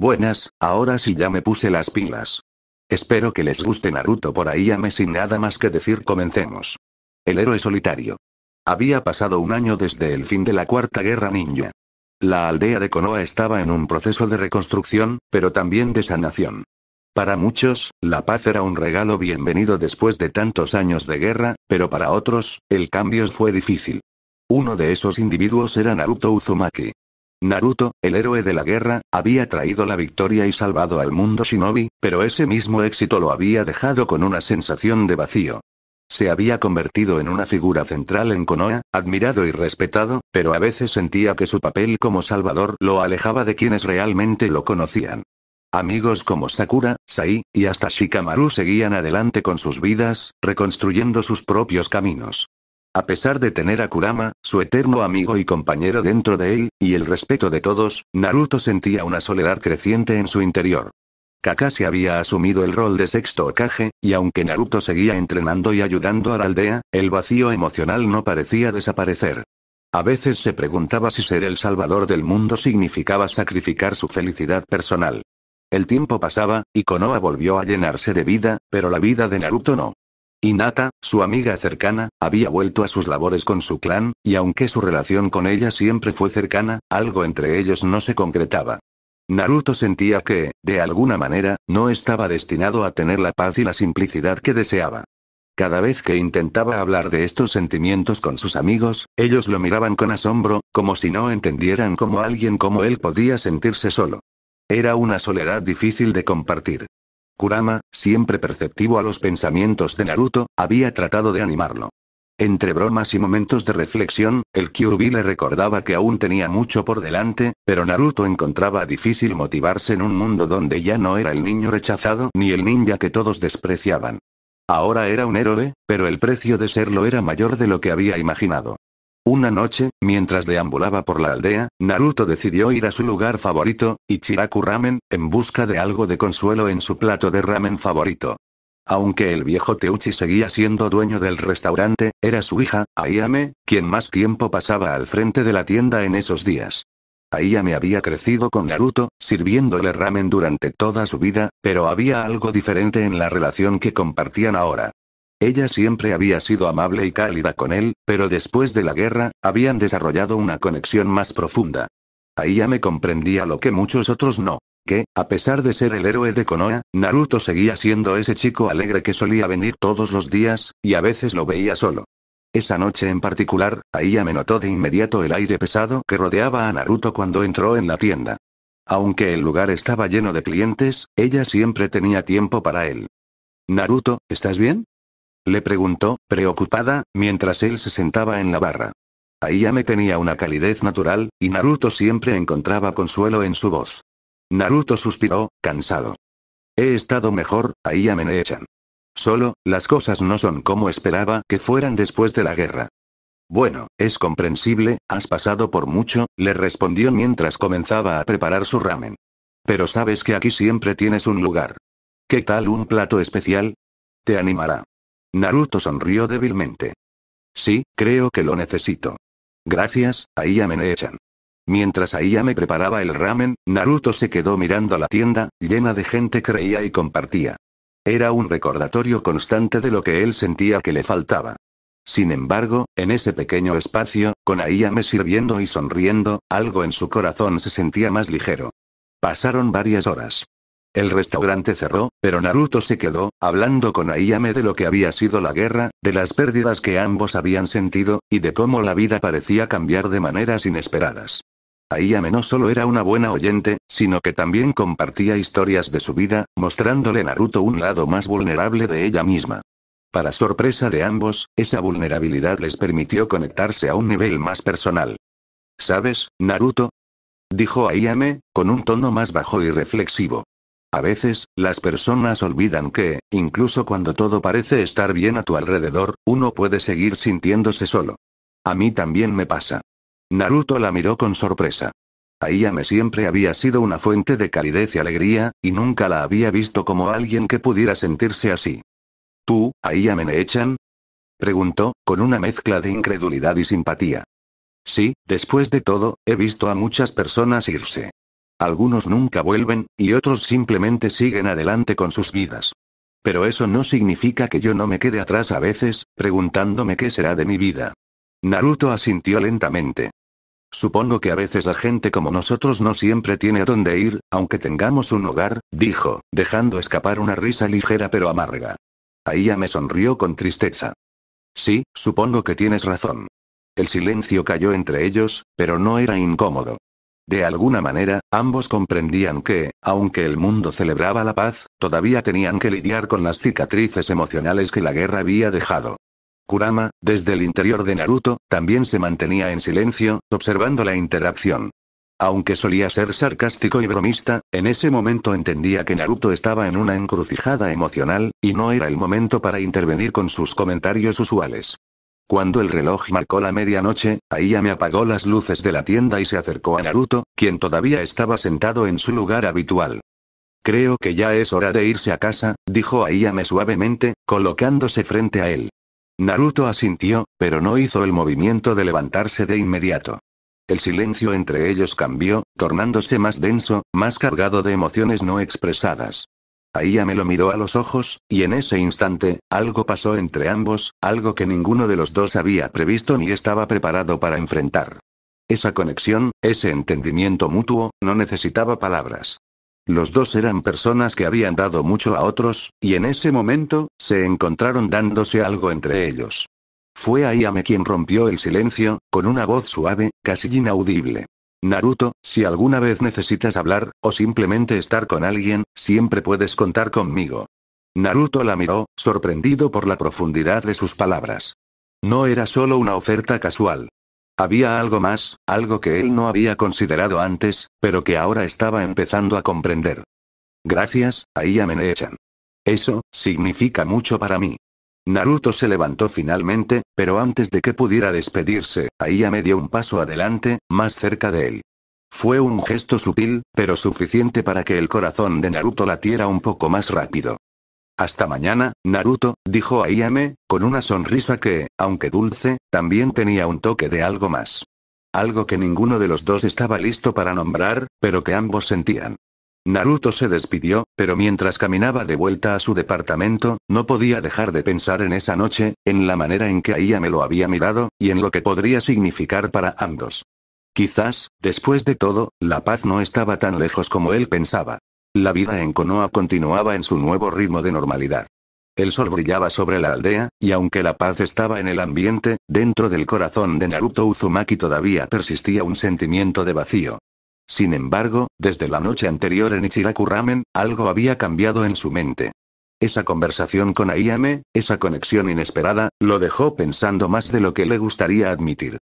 Buenas, ahora sí ya me puse las pilas. Espero que les guste Naruto por ahí ame sin nada más que decir comencemos. El héroe solitario. Había pasado un año desde el fin de la Cuarta Guerra Ninja. La aldea de Konoha estaba en un proceso de reconstrucción, pero también de sanación. Para muchos, la paz era un regalo bienvenido después de tantos años de guerra, pero para otros, el cambio fue difícil. Uno de esos individuos era Naruto Uzumaki. Naruto, el héroe de la guerra, había traído la victoria y salvado al mundo shinobi, pero ese mismo éxito lo había dejado con una sensación de vacío. Se había convertido en una figura central en Konoha, admirado y respetado, pero a veces sentía que su papel como salvador lo alejaba de quienes realmente lo conocían. Amigos como Sakura, Sai, y hasta Shikamaru seguían adelante con sus vidas, reconstruyendo sus propios caminos. A pesar de tener a Kurama, su eterno amigo y compañero dentro de él, y el respeto de todos, Naruto sentía una soledad creciente en su interior. Kakashi había asumido el rol de sexto Okage, y aunque Naruto seguía entrenando y ayudando a la aldea, el vacío emocional no parecía desaparecer. A veces se preguntaba si ser el salvador del mundo significaba sacrificar su felicidad personal. El tiempo pasaba, y Konoha volvió a llenarse de vida, pero la vida de Naruto no. Inata, su amiga cercana, había vuelto a sus labores con su clan, y aunque su relación con ella siempre fue cercana, algo entre ellos no se concretaba. Naruto sentía que, de alguna manera, no estaba destinado a tener la paz y la simplicidad que deseaba. Cada vez que intentaba hablar de estos sentimientos con sus amigos, ellos lo miraban con asombro, como si no entendieran cómo alguien como él podía sentirse solo. Era una soledad difícil de compartir. Kurama, siempre perceptivo a los pensamientos de Naruto, había tratado de animarlo. Entre bromas y momentos de reflexión, el Kyuubi le recordaba que aún tenía mucho por delante, pero Naruto encontraba difícil motivarse en un mundo donde ya no era el niño rechazado ni el ninja que todos despreciaban. Ahora era un héroe, pero el precio de serlo era mayor de lo que había imaginado. Una noche, mientras deambulaba por la aldea, Naruto decidió ir a su lugar favorito, Ichiraku Ramen, en busca de algo de consuelo en su plato de ramen favorito. Aunque el viejo Teuchi seguía siendo dueño del restaurante, era su hija, Ayame, quien más tiempo pasaba al frente de la tienda en esos días. Ayame había crecido con Naruto, sirviéndole ramen durante toda su vida, pero había algo diferente en la relación que compartían ahora. Ella siempre había sido amable y cálida con él, pero después de la guerra, habían desarrollado una conexión más profunda. Ahí ya me comprendía lo que muchos otros no. Que, a pesar de ser el héroe de Konoha, Naruto seguía siendo ese chico alegre que solía venir todos los días, y a veces lo veía solo. Esa noche en particular, Aiya me notó de inmediato el aire pesado que rodeaba a Naruto cuando entró en la tienda. Aunque el lugar estaba lleno de clientes, ella siempre tenía tiempo para él. Naruto, ¿estás bien? Le preguntó, preocupada, mientras él se sentaba en la barra. me tenía una calidez natural, y Naruto siempre encontraba consuelo en su voz. Naruto suspiró, cansado. He estado mejor, Aiyame me echan. Solo, las cosas no son como esperaba que fueran después de la guerra. Bueno, es comprensible, has pasado por mucho, le respondió mientras comenzaba a preparar su ramen. Pero sabes que aquí siempre tienes un lugar. ¿Qué tal un plato especial? Te animará. Naruto sonrió débilmente. Sí, creo que lo necesito. Gracias, me echan. Mientras me preparaba el ramen, Naruto se quedó mirando la tienda, llena de gente creía y compartía. Era un recordatorio constante de lo que él sentía que le faltaba. Sin embargo, en ese pequeño espacio, con me sirviendo y sonriendo, algo en su corazón se sentía más ligero. Pasaron varias horas. El restaurante cerró, pero Naruto se quedó, hablando con ayame de lo que había sido la guerra, de las pérdidas que ambos habían sentido, y de cómo la vida parecía cambiar de maneras inesperadas. Aiyame no solo era una buena oyente, sino que también compartía historias de su vida, mostrándole Naruto un lado más vulnerable de ella misma. Para sorpresa de ambos, esa vulnerabilidad les permitió conectarse a un nivel más personal. ¿Sabes, Naruto? Dijo Ayame, con un tono más bajo y reflexivo. A veces, las personas olvidan que, incluso cuando todo parece estar bien a tu alrededor, uno puede seguir sintiéndose solo. A mí también me pasa. Naruto la miró con sorpresa. me siempre había sido una fuente de calidez y alegría, y nunca la había visto como alguien que pudiera sentirse así. ¿Tú, Aiyame me echan? Preguntó, con una mezcla de incredulidad y simpatía. Sí, después de todo, he visto a muchas personas irse. Algunos nunca vuelven, y otros simplemente siguen adelante con sus vidas. Pero eso no significa que yo no me quede atrás a veces, preguntándome qué será de mi vida. Naruto asintió lentamente. Supongo que a veces la gente como nosotros no siempre tiene a dónde ir, aunque tengamos un hogar, dijo, dejando escapar una risa ligera pero amarga. Aiya me sonrió con tristeza. Sí, supongo que tienes razón. El silencio cayó entre ellos, pero no era incómodo. De alguna manera, ambos comprendían que, aunque el mundo celebraba la paz, todavía tenían que lidiar con las cicatrices emocionales que la guerra había dejado. Kurama, desde el interior de Naruto, también se mantenía en silencio, observando la interacción. Aunque solía ser sarcástico y bromista, en ese momento entendía que Naruto estaba en una encrucijada emocional, y no era el momento para intervenir con sus comentarios usuales. Cuando el reloj marcó la medianoche, Aiya me apagó las luces de la tienda y se acercó a Naruto, quien todavía estaba sentado en su lugar habitual. Creo que ya es hora de irse a casa, dijo Aiyame suavemente, colocándose frente a él. Naruto asintió, pero no hizo el movimiento de levantarse de inmediato. El silencio entre ellos cambió, tornándose más denso, más cargado de emociones no expresadas. Aía me lo miró a los ojos, y en ese instante, algo pasó entre ambos, algo que ninguno de los dos había previsto ni estaba preparado para enfrentar. Esa conexión, ese entendimiento mutuo, no necesitaba palabras. Los dos eran personas que habían dado mucho a otros, y en ese momento, se encontraron dándose algo entre ellos. Fue Ayame quien rompió el silencio, con una voz suave, casi inaudible. Naruto, si alguna vez necesitas hablar, o simplemente estar con alguien, siempre puedes contar conmigo. Naruto la miró, sorprendido por la profundidad de sus palabras. No era solo una oferta casual. Había algo más, algo que él no había considerado antes, pero que ahora estaba empezando a comprender. Gracias, ahí Menechan. Eso, significa mucho para mí. Naruto se levantó finalmente, pero antes de que pudiera despedirse, me dio un paso adelante, más cerca de él. Fue un gesto sutil, pero suficiente para que el corazón de Naruto latiera un poco más rápido. Hasta mañana, Naruto, dijo Aiyame, con una sonrisa que, aunque dulce, también tenía un toque de algo más. Algo que ninguno de los dos estaba listo para nombrar, pero que ambos sentían. Naruto se despidió, pero mientras caminaba de vuelta a su departamento, no podía dejar de pensar en esa noche, en la manera en que Aya me lo había mirado, y en lo que podría significar para ambos. Quizás, después de todo, la paz no estaba tan lejos como él pensaba. La vida en Konoha continuaba en su nuevo ritmo de normalidad. El sol brillaba sobre la aldea, y aunque la paz estaba en el ambiente, dentro del corazón de Naruto Uzumaki todavía persistía un sentimiento de vacío. Sin embargo, desde la noche anterior en Ichiraku Ramen, algo había cambiado en su mente. Esa conversación con Ayame, esa conexión inesperada, lo dejó pensando más de lo que le gustaría admitir.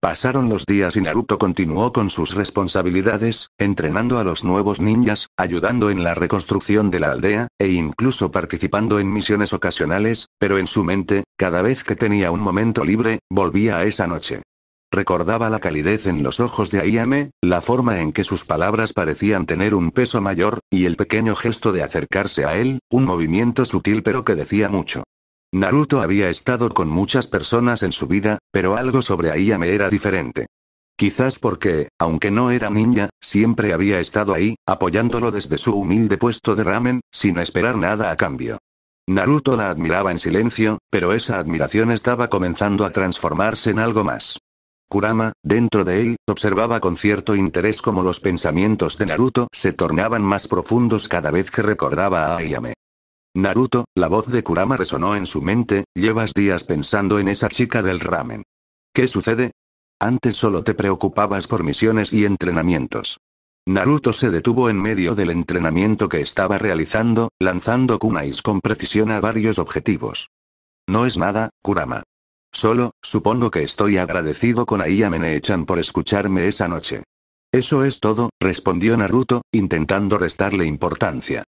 Pasaron los días y Naruto continuó con sus responsabilidades, entrenando a los nuevos ninjas, ayudando en la reconstrucción de la aldea, e incluso participando en misiones ocasionales, pero en su mente, cada vez que tenía un momento libre, volvía a esa noche. Recordaba la calidez en los ojos de Ayame, la forma en que sus palabras parecían tener un peso mayor, y el pequeño gesto de acercarse a él, un movimiento sutil pero que decía mucho. Naruto había estado con muchas personas en su vida, pero algo sobre Ayame era diferente. Quizás porque, aunque no era ninja, siempre había estado ahí, apoyándolo desde su humilde puesto de ramen, sin esperar nada a cambio. Naruto la admiraba en silencio, pero esa admiración estaba comenzando a transformarse en algo más. Kurama, dentro de él, observaba con cierto interés cómo los pensamientos de Naruto se tornaban más profundos cada vez que recordaba a Ayame. Naruto, la voz de Kurama resonó en su mente, llevas días pensando en esa chica del ramen. ¿Qué sucede? Antes solo te preocupabas por misiones y entrenamientos. Naruto se detuvo en medio del entrenamiento que estaba realizando, lanzando kunais con precisión a varios objetivos. No es nada, Kurama. Solo, supongo que estoy agradecido con Aya Mene-chan por escucharme esa noche. Eso es todo, respondió Naruto, intentando restarle importancia.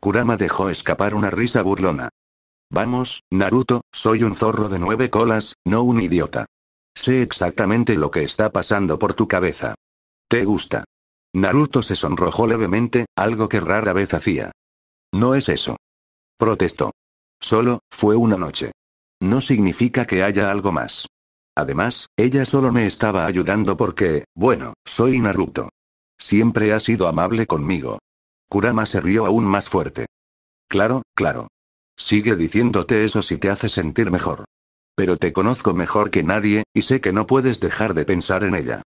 Kurama dejó escapar una risa burlona. Vamos, Naruto, soy un zorro de nueve colas, no un idiota. Sé exactamente lo que está pasando por tu cabeza. ¿Te gusta? Naruto se sonrojó levemente, algo que rara vez hacía. No es eso. Protestó. Solo, fue una noche. No significa que haya algo más. Además, ella solo me estaba ayudando porque, bueno, soy Naruto. Siempre ha sido amable conmigo. Kurama se rió aún más fuerte. Claro, claro. Sigue diciéndote eso si te hace sentir mejor. Pero te conozco mejor que nadie, y sé que no puedes dejar de pensar en ella.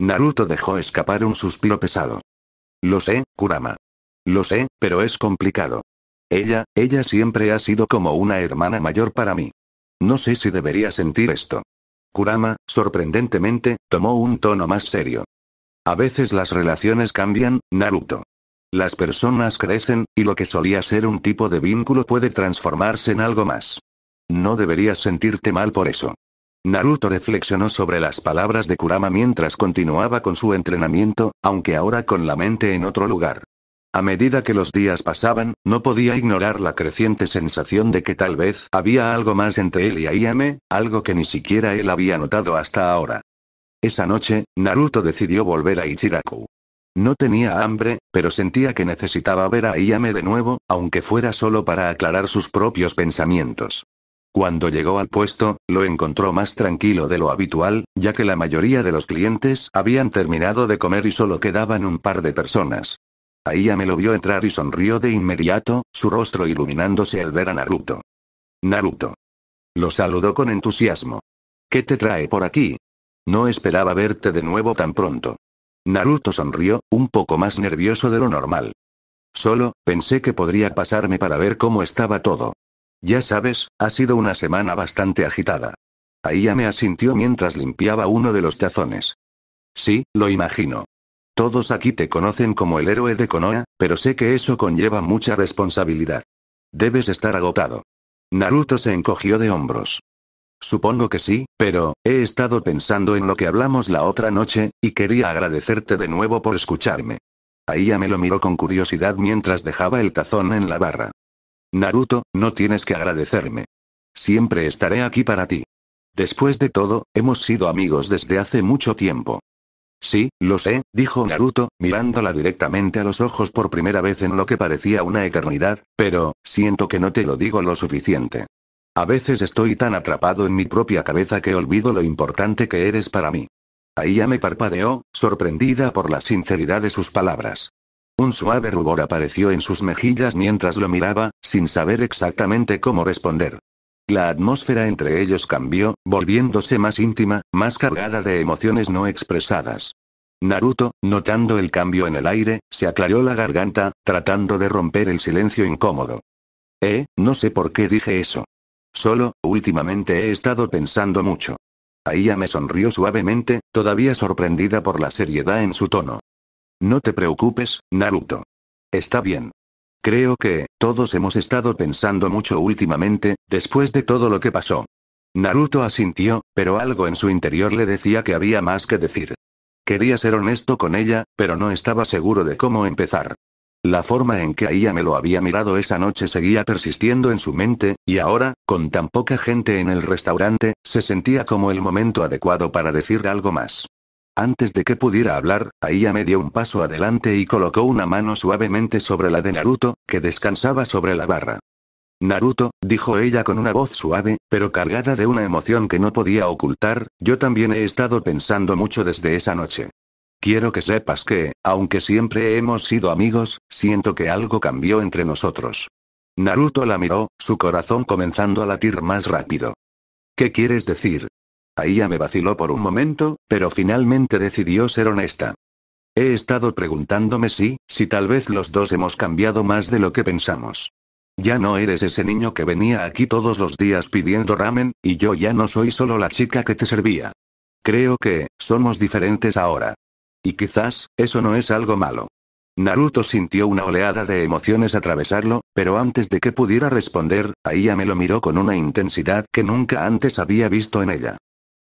Naruto dejó escapar un suspiro pesado. Lo sé, Kurama. Lo sé, pero es complicado. Ella, ella siempre ha sido como una hermana mayor para mí. No sé si debería sentir esto. Kurama, sorprendentemente, tomó un tono más serio. A veces las relaciones cambian, Naruto. Las personas crecen, y lo que solía ser un tipo de vínculo puede transformarse en algo más. No deberías sentirte mal por eso. Naruto reflexionó sobre las palabras de Kurama mientras continuaba con su entrenamiento, aunque ahora con la mente en otro lugar. A medida que los días pasaban, no podía ignorar la creciente sensación de que tal vez había algo más entre él y Ayame, algo que ni siquiera él había notado hasta ahora. Esa noche, Naruto decidió volver a Ichiraku. No tenía hambre, pero sentía que necesitaba ver a Ayame de nuevo, aunque fuera solo para aclarar sus propios pensamientos. Cuando llegó al puesto, lo encontró más tranquilo de lo habitual, ya que la mayoría de los clientes habían terminado de comer y solo quedaban un par de personas ya me lo vio entrar y sonrió de inmediato, su rostro iluminándose al ver a Naruto. Naruto. Lo saludó con entusiasmo. ¿Qué te trae por aquí? No esperaba verte de nuevo tan pronto. Naruto sonrió, un poco más nervioso de lo normal. Solo, pensé que podría pasarme para ver cómo estaba todo. Ya sabes, ha sido una semana bastante agitada. ya me asintió mientras limpiaba uno de los tazones. Sí, lo imagino. Todos aquí te conocen como el héroe de Konoha, pero sé que eso conlleva mucha responsabilidad. Debes estar agotado. Naruto se encogió de hombros. Supongo que sí, pero, he estado pensando en lo que hablamos la otra noche, y quería agradecerte de nuevo por escucharme. ya me lo miró con curiosidad mientras dejaba el tazón en la barra. Naruto, no tienes que agradecerme. Siempre estaré aquí para ti. Después de todo, hemos sido amigos desde hace mucho tiempo. Sí, lo sé, dijo Naruto, mirándola directamente a los ojos por primera vez en lo que parecía una eternidad, pero, siento que no te lo digo lo suficiente. A veces estoy tan atrapado en mi propia cabeza que olvido lo importante que eres para mí. ya me parpadeó, sorprendida por la sinceridad de sus palabras. Un suave rubor apareció en sus mejillas mientras lo miraba, sin saber exactamente cómo responder. La atmósfera entre ellos cambió, volviéndose más íntima, más cargada de emociones no expresadas. Naruto, notando el cambio en el aire, se aclaró la garganta, tratando de romper el silencio incómodo. Eh, no sé por qué dije eso. Solo, últimamente he estado pensando mucho. Aya me sonrió suavemente, todavía sorprendida por la seriedad en su tono. No te preocupes, Naruto. Está bien. Creo que, todos hemos estado pensando mucho últimamente, después de todo lo que pasó. Naruto asintió, pero algo en su interior le decía que había más que decir. Quería ser honesto con ella, pero no estaba seguro de cómo empezar. La forma en que Aya me lo había mirado esa noche seguía persistiendo en su mente, y ahora, con tan poca gente en el restaurante, se sentía como el momento adecuado para decir algo más. Antes de que pudiera hablar, Aya me dio un paso adelante y colocó una mano suavemente sobre la de Naruto, que descansaba sobre la barra. Naruto, dijo ella con una voz suave, pero cargada de una emoción que no podía ocultar, yo también he estado pensando mucho desde esa noche. Quiero que sepas que, aunque siempre hemos sido amigos, siento que algo cambió entre nosotros. Naruto la miró, su corazón comenzando a latir más rápido. ¿Qué quieres decir? Aía me vaciló por un momento, pero finalmente decidió ser honesta. He estado preguntándome si, si tal vez los dos hemos cambiado más de lo que pensamos. Ya no eres ese niño que venía aquí todos los días pidiendo ramen, y yo ya no soy solo la chica que te servía. Creo que, somos diferentes ahora. Y quizás, eso no es algo malo. Naruto sintió una oleada de emociones atravesarlo, pero antes de que pudiera responder, Aya me lo miró con una intensidad que nunca antes había visto en ella.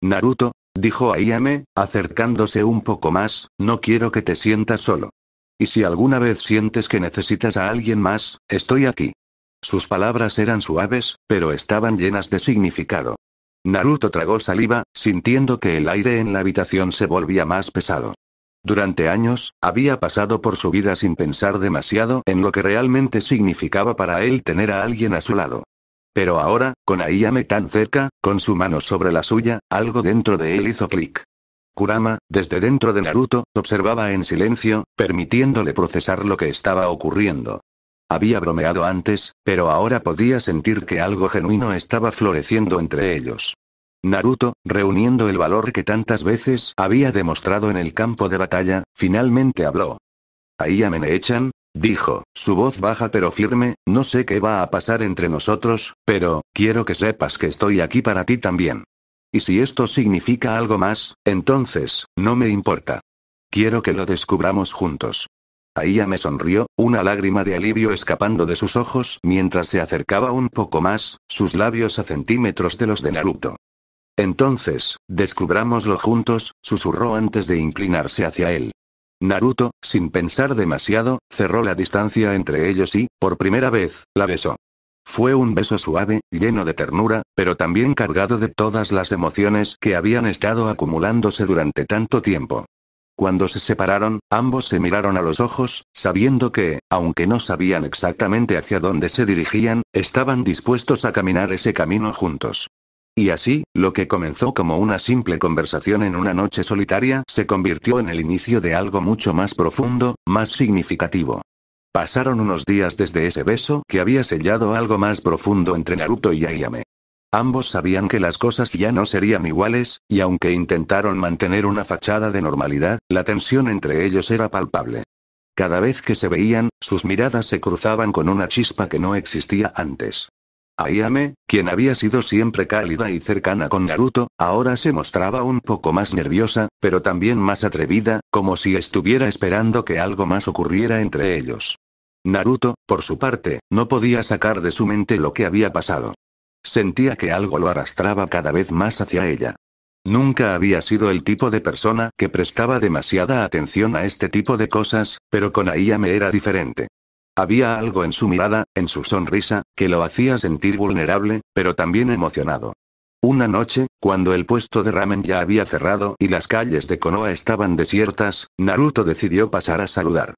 Naruto, dijo Ayame, acercándose un poco más, no quiero que te sientas solo. Y si alguna vez sientes que necesitas a alguien más, estoy aquí. Sus palabras eran suaves, pero estaban llenas de significado. Naruto tragó saliva, sintiendo que el aire en la habitación se volvía más pesado. Durante años, había pasado por su vida sin pensar demasiado en lo que realmente significaba para él tener a alguien a su lado. Pero ahora, con Aiyame tan cerca, con su mano sobre la suya, algo dentro de él hizo clic. Kurama, desde dentro de Naruto, observaba en silencio, permitiéndole procesar lo que estaba ocurriendo. Había bromeado antes, pero ahora podía sentir que algo genuino estaba floreciendo entre ellos. Naruto, reuniendo el valor que tantas veces había demostrado en el campo de batalla, finalmente habló. Aiyame Echan, Dijo, su voz baja pero firme, no sé qué va a pasar entre nosotros, pero, quiero que sepas que estoy aquí para ti también. Y si esto significa algo más, entonces, no me importa. Quiero que lo descubramos juntos. ella me sonrió, una lágrima de alivio escapando de sus ojos mientras se acercaba un poco más, sus labios a centímetros de los de Naruto. Entonces, descubramoslo juntos, susurró antes de inclinarse hacia él. Naruto, sin pensar demasiado, cerró la distancia entre ellos y, por primera vez, la besó. Fue un beso suave, lleno de ternura, pero también cargado de todas las emociones que habían estado acumulándose durante tanto tiempo. Cuando se separaron, ambos se miraron a los ojos, sabiendo que, aunque no sabían exactamente hacia dónde se dirigían, estaban dispuestos a caminar ese camino juntos. Y así, lo que comenzó como una simple conversación en una noche solitaria se convirtió en el inicio de algo mucho más profundo, más significativo. Pasaron unos días desde ese beso que había sellado algo más profundo entre Naruto y Ayame. Ambos sabían que las cosas ya no serían iguales, y aunque intentaron mantener una fachada de normalidad, la tensión entre ellos era palpable. Cada vez que se veían, sus miradas se cruzaban con una chispa que no existía antes. Ayame, quien había sido siempre cálida y cercana con Naruto, ahora se mostraba un poco más nerviosa, pero también más atrevida, como si estuviera esperando que algo más ocurriera entre ellos. Naruto, por su parte, no podía sacar de su mente lo que había pasado. Sentía que algo lo arrastraba cada vez más hacia ella. Nunca había sido el tipo de persona que prestaba demasiada atención a este tipo de cosas, pero con Ayame era diferente. Había algo en su mirada, en su sonrisa, que lo hacía sentir vulnerable, pero también emocionado. Una noche, cuando el puesto de ramen ya había cerrado y las calles de Konoha estaban desiertas, Naruto decidió pasar a saludar.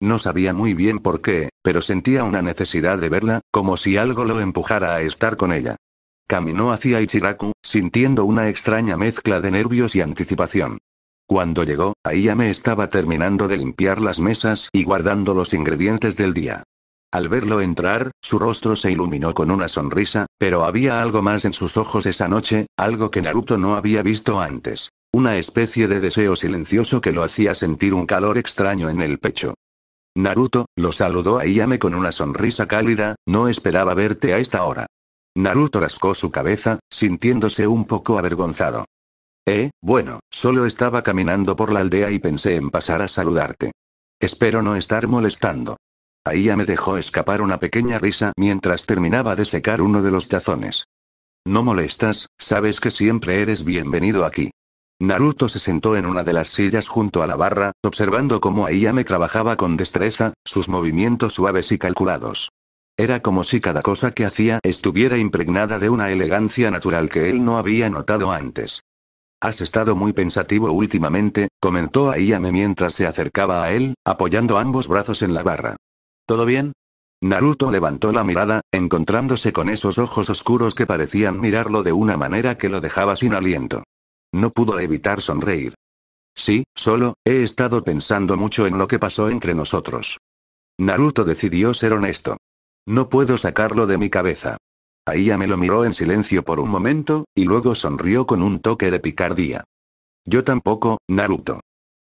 No sabía muy bien por qué, pero sentía una necesidad de verla, como si algo lo empujara a estar con ella. Caminó hacia Ichiraku, sintiendo una extraña mezcla de nervios y anticipación. Cuando llegó, Aya me estaba terminando de limpiar las mesas y guardando los ingredientes del día. Al verlo entrar, su rostro se iluminó con una sonrisa, pero había algo más en sus ojos esa noche, algo que Naruto no había visto antes. Una especie de deseo silencioso que lo hacía sentir un calor extraño en el pecho. Naruto, lo saludó a Iyame con una sonrisa cálida, no esperaba verte a esta hora. Naruto rascó su cabeza, sintiéndose un poco avergonzado. Eh, bueno, solo estaba caminando por la aldea y pensé en pasar a saludarte. Espero no estar molestando. Aía me dejó escapar una pequeña risa mientras terminaba de secar uno de los tazones. No molestas, sabes que siempre eres bienvenido aquí. Naruto se sentó en una de las sillas junto a la barra, observando cómo me trabajaba con destreza, sus movimientos suaves y calculados. Era como si cada cosa que hacía estuviera impregnada de una elegancia natural que él no había notado antes. Has estado muy pensativo últimamente, comentó Aiyame mientras se acercaba a él, apoyando ambos brazos en la barra. ¿Todo bien? Naruto levantó la mirada, encontrándose con esos ojos oscuros que parecían mirarlo de una manera que lo dejaba sin aliento. No pudo evitar sonreír. Sí, solo, he estado pensando mucho en lo que pasó entre nosotros. Naruto decidió ser honesto. No puedo sacarlo de mi cabeza ya me lo miró en silencio por un momento, y luego sonrió con un toque de picardía. Yo tampoco, Naruto.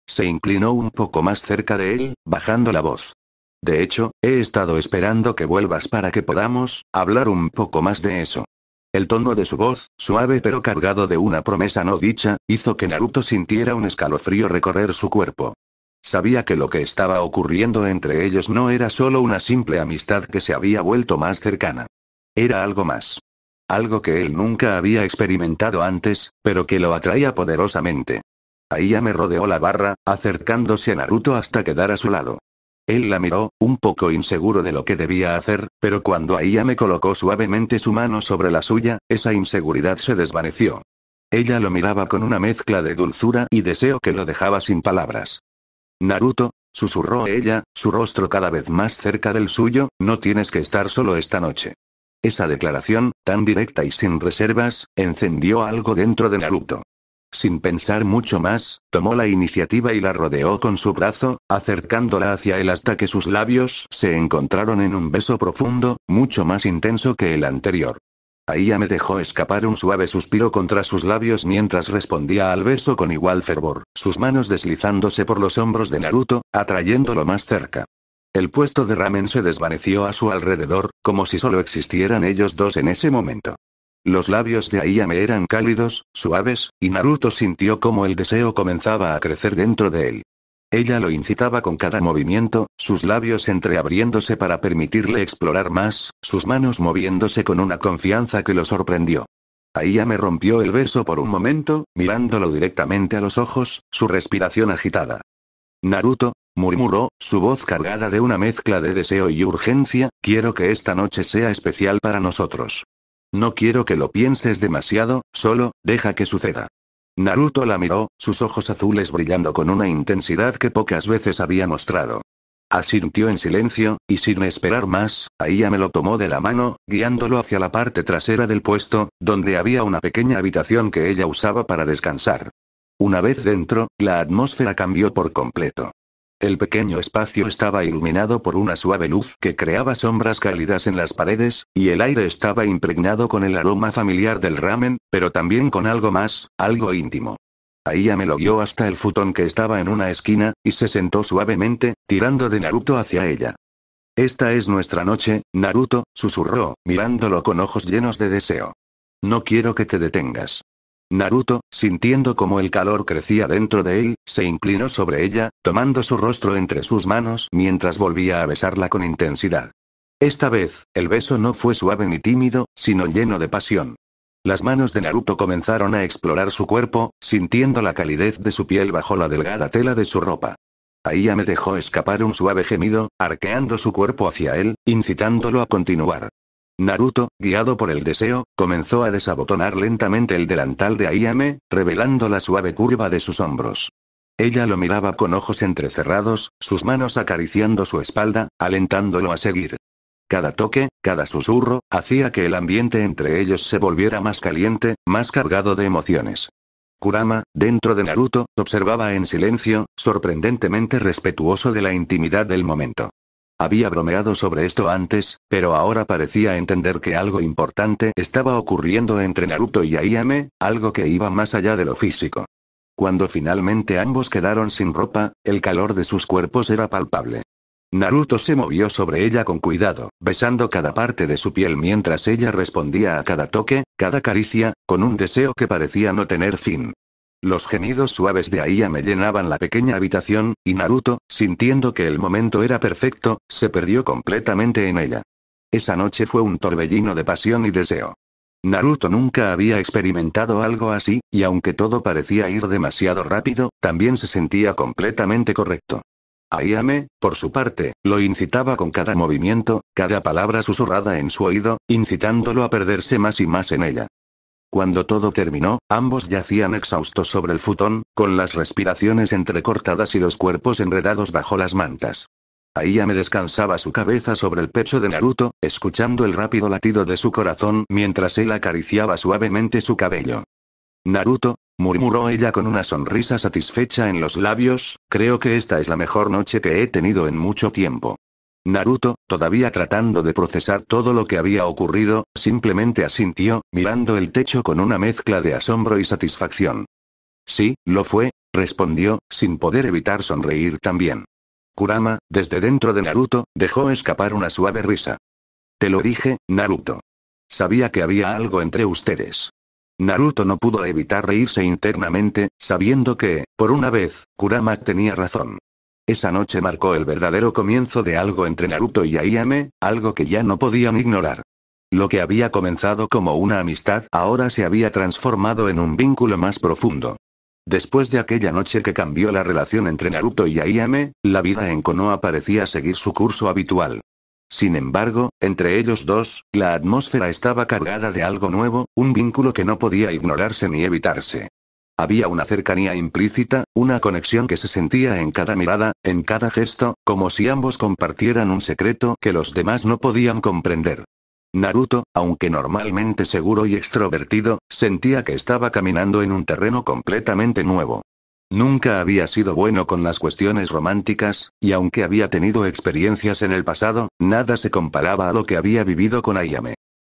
Se inclinó un poco más cerca de él, bajando la voz. De hecho, he estado esperando que vuelvas para que podamos hablar un poco más de eso. El tono de su voz, suave pero cargado de una promesa no dicha, hizo que Naruto sintiera un escalofrío recorrer su cuerpo. Sabía que lo que estaba ocurriendo entre ellos no era solo una simple amistad que se había vuelto más cercana. Era algo más. Algo que él nunca había experimentado antes, pero que lo atraía poderosamente. Aiya me rodeó la barra, acercándose a Naruto hasta quedar a su lado. Él la miró, un poco inseguro de lo que debía hacer, pero cuando Aiya me colocó suavemente su mano sobre la suya, esa inseguridad se desvaneció. Ella lo miraba con una mezcla de dulzura y deseo que lo dejaba sin palabras. Naruto, susurró ella, su rostro cada vez más cerca del suyo, no tienes que estar solo esta noche. Esa declaración, tan directa y sin reservas, encendió algo dentro de Naruto. Sin pensar mucho más, tomó la iniciativa y la rodeó con su brazo, acercándola hacia él hasta que sus labios se encontraron en un beso profundo, mucho más intenso que el anterior. ella me dejó escapar un suave suspiro contra sus labios mientras respondía al beso con igual fervor, sus manos deslizándose por los hombros de Naruto, atrayéndolo más cerca. El puesto de ramen se desvaneció a su alrededor, como si solo existieran ellos dos en ese momento. Los labios de me eran cálidos, suaves, y Naruto sintió como el deseo comenzaba a crecer dentro de él. Ella lo incitaba con cada movimiento, sus labios entreabriéndose para permitirle explorar más, sus manos moviéndose con una confianza que lo sorprendió. me rompió el beso por un momento, mirándolo directamente a los ojos, su respiración agitada. Naruto, murmuró, su voz cargada de una mezcla de deseo y urgencia, quiero que esta noche sea especial para nosotros. No quiero que lo pienses demasiado, solo, deja que suceda. Naruto la miró, sus ojos azules brillando con una intensidad que pocas veces había mostrado. Asintió en silencio, y sin esperar más, ella me lo tomó de la mano, guiándolo hacia la parte trasera del puesto, donde había una pequeña habitación que ella usaba para descansar. Una vez dentro, la atmósfera cambió por completo. El pequeño espacio estaba iluminado por una suave luz que creaba sombras cálidas en las paredes, y el aire estaba impregnado con el aroma familiar del ramen, pero también con algo más, algo íntimo. Aya me lo guió hasta el futón que estaba en una esquina, y se sentó suavemente, tirando de Naruto hacia ella. Esta es nuestra noche, Naruto, susurró, mirándolo con ojos llenos de deseo. No quiero que te detengas. Naruto, sintiendo como el calor crecía dentro de él, se inclinó sobre ella, tomando su rostro entre sus manos mientras volvía a besarla con intensidad. Esta vez, el beso no fue suave ni tímido, sino lleno de pasión. Las manos de Naruto comenzaron a explorar su cuerpo, sintiendo la calidez de su piel bajo la delgada tela de su ropa. ya me dejó escapar un suave gemido, arqueando su cuerpo hacia él, incitándolo a continuar. Naruto, guiado por el deseo, comenzó a desabotonar lentamente el delantal de Ayame, revelando la suave curva de sus hombros. Ella lo miraba con ojos entrecerrados, sus manos acariciando su espalda, alentándolo a seguir. Cada toque, cada susurro, hacía que el ambiente entre ellos se volviera más caliente, más cargado de emociones. Kurama, dentro de Naruto, observaba en silencio, sorprendentemente respetuoso de la intimidad del momento. Había bromeado sobre esto antes, pero ahora parecía entender que algo importante estaba ocurriendo entre Naruto y Ayame, algo que iba más allá de lo físico. Cuando finalmente ambos quedaron sin ropa, el calor de sus cuerpos era palpable. Naruto se movió sobre ella con cuidado, besando cada parte de su piel mientras ella respondía a cada toque, cada caricia, con un deseo que parecía no tener fin. Los gemidos suaves de Aya llenaban la pequeña habitación, y Naruto, sintiendo que el momento era perfecto, se perdió completamente en ella. Esa noche fue un torbellino de pasión y deseo. Naruto nunca había experimentado algo así, y aunque todo parecía ir demasiado rápido, también se sentía completamente correcto. Ayame, por su parte, lo incitaba con cada movimiento, cada palabra susurrada en su oído, incitándolo a perderse más y más en ella. Cuando todo terminó, ambos yacían exhaustos sobre el futón, con las respiraciones entrecortadas y los cuerpos enredados bajo las mantas. ella me descansaba su cabeza sobre el pecho de Naruto, escuchando el rápido latido de su corazón mientras él acariciaba suavemente su cabello. Naruto, murmuró ella con una sonrisa satisfecha en los labios, creo que esta es la mejor noche que he tenido en mucho tiempo. Naruto, todavía tratando de procesar todo lo que había ocurrido, simplemente asintió, mirando el techo con una mezcla de asombro y satisfacción. Sí, lo fue, respondió, sin poder evitar sonreír también. Kurama, desde dentro de Naruto, dejó escapar una suave risa. Te lo dije, Naruto. Sabía que había algo entre ustedes. Naruto no pudo evitar reírse internamente, sabiendo que, por una vez, Kurama tenía razón. Esa noche marcó el verdadero comienzo de algo entre Naruto y Ayame, algo que ya no podían ignorar. Lo que había comenzado como una amistad ahora se había transformado en un vínculo más profundo. Después de aquella noche que cambió la relación entre Naruto y Ayame, la vida en Konoha parecía seguir su curso habitual. Sin embargo, entre ellos dos, la atmósfera estaba cargada de algo nuevo, un vínculo que no podía ignorarse ni evitarse. Había una cercanía implícita, una conexión que se sentía en cada mirada, en cada gesto, como si ambos compartieran un secreto que los demás no podían comprender. Naruto, aunque normalmente seguro y extrovertido, sentía que estaba caminando en un terreno completamente nuevo. Nunca había sido bueno con las cuestiones románticas, y aunque había tenido experiencias en el pasado, nada se comparaba a lo que había vivido con Ayame.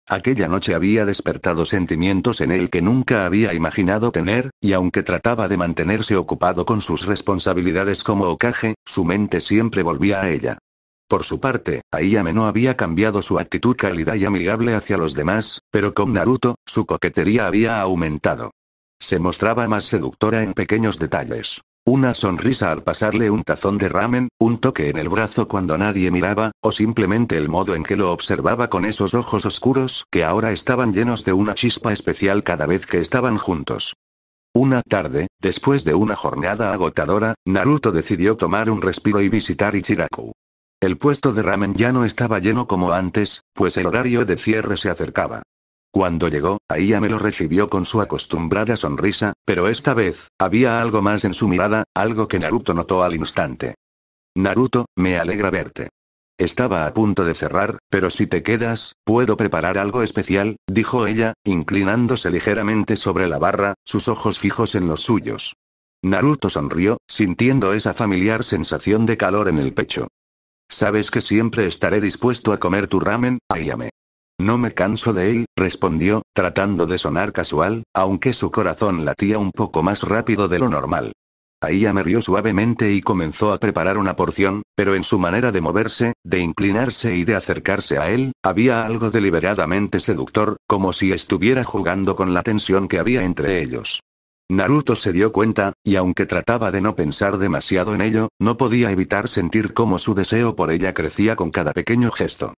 Aquella noche había despertado sentimientos en él que nunca había imaginado tener, y aunque trataba de mantenerse ocupado con sus responsabilidades como ocaje, su mente siempre volvía a ella. Por su parte, Aiyame no había cambiado su actitud cálida y amigable hacia los demás, pero con Naruto, su coquetería había aumentado. Se mostraba más seductora en pequeños detalles. Una sonrisa al pasarle un tazón de ramen, un toque en el brazo cuando nadie miraba, o simplemente el modo en que lo observaba con esos ojos oscuros que ahora estaban llenos de una chispa especial cada vez que estaban juntos. Una tarde, después de una jornada agotadora, Naruto decidió tomar un respiro y visitar Ichiraku. El puesto de ramen ya no estaba lleno como antes, pues el horario de cierre se acercaba. Cuando llegó, Aya me lo recibió con su acostumbrada sonrisa, pero esta vez, había algo más en su mirada, algo que Naruto notó al instante. Naruto, me alegra verte. Estaba a punto de cerrar, pero si te quedas, puedo preparar algo especial, dijo ella, inclinándose ligeramente sobre la barra, sus ojos fijos en los suyos. Naruto sonrió, sintiendo esa familiar sensación de calor en el pecho. Sabes que siempre estaré dispuesto a comer tu ramen, Ayame. No me canso de él, respondió, tratando de sonar casual, aunque su corazón latía un poco más rápido de lo normal. Ahí me rió suavemente y comenzó a preparar una porción, pero en su manera de moverse, de inclinarse y de acercarse a él, había algo deliberadamente seductor, como si estuviera jugando con la tensión que había entre ellos. Naruto se dio cuenta, y aunque trataba de no pensar demasiado en ello, no podía evitar sentir cómo su deseo por ella crecía con cada pequeño gesto.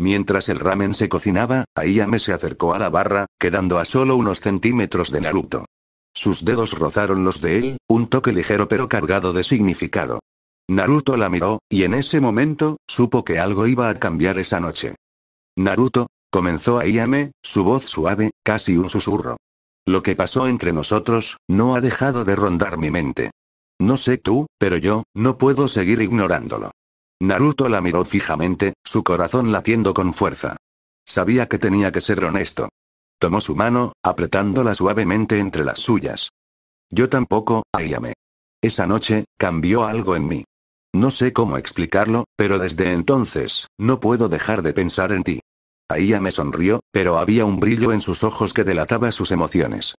Mientras el ramen se cocinaba, Aiyame se acercó a la barra, quedando a solo unos centímetros de Naruto. Sus dedos rozaron los de él, un toque ligero pero cargado de significado. Naruto la miró, y en ese momento, supo que algo iba a cambiar esa noche. Naruto, comenzó Aiyame, su voz suave, casi un susurro. Lo que pasó entre nosotros, no ha dejado de rondar mi mente. No sé tú, pero yo, no puedo seguir ignorándolo. Naruto la miró fijamente, su corazón latiendo con fuerza. Sabía que tenía que ser honesto. Tomó su mano, apretándola suavemente entre las suyas. Yo tampoco, me. Esa noche, cambió algo en mí. No sé cómo explicarlo, pero desde entonces, no puedo dejar de pensar en ti. me sonrió, pero había un brillo en sus ojos que delataba sus emociones.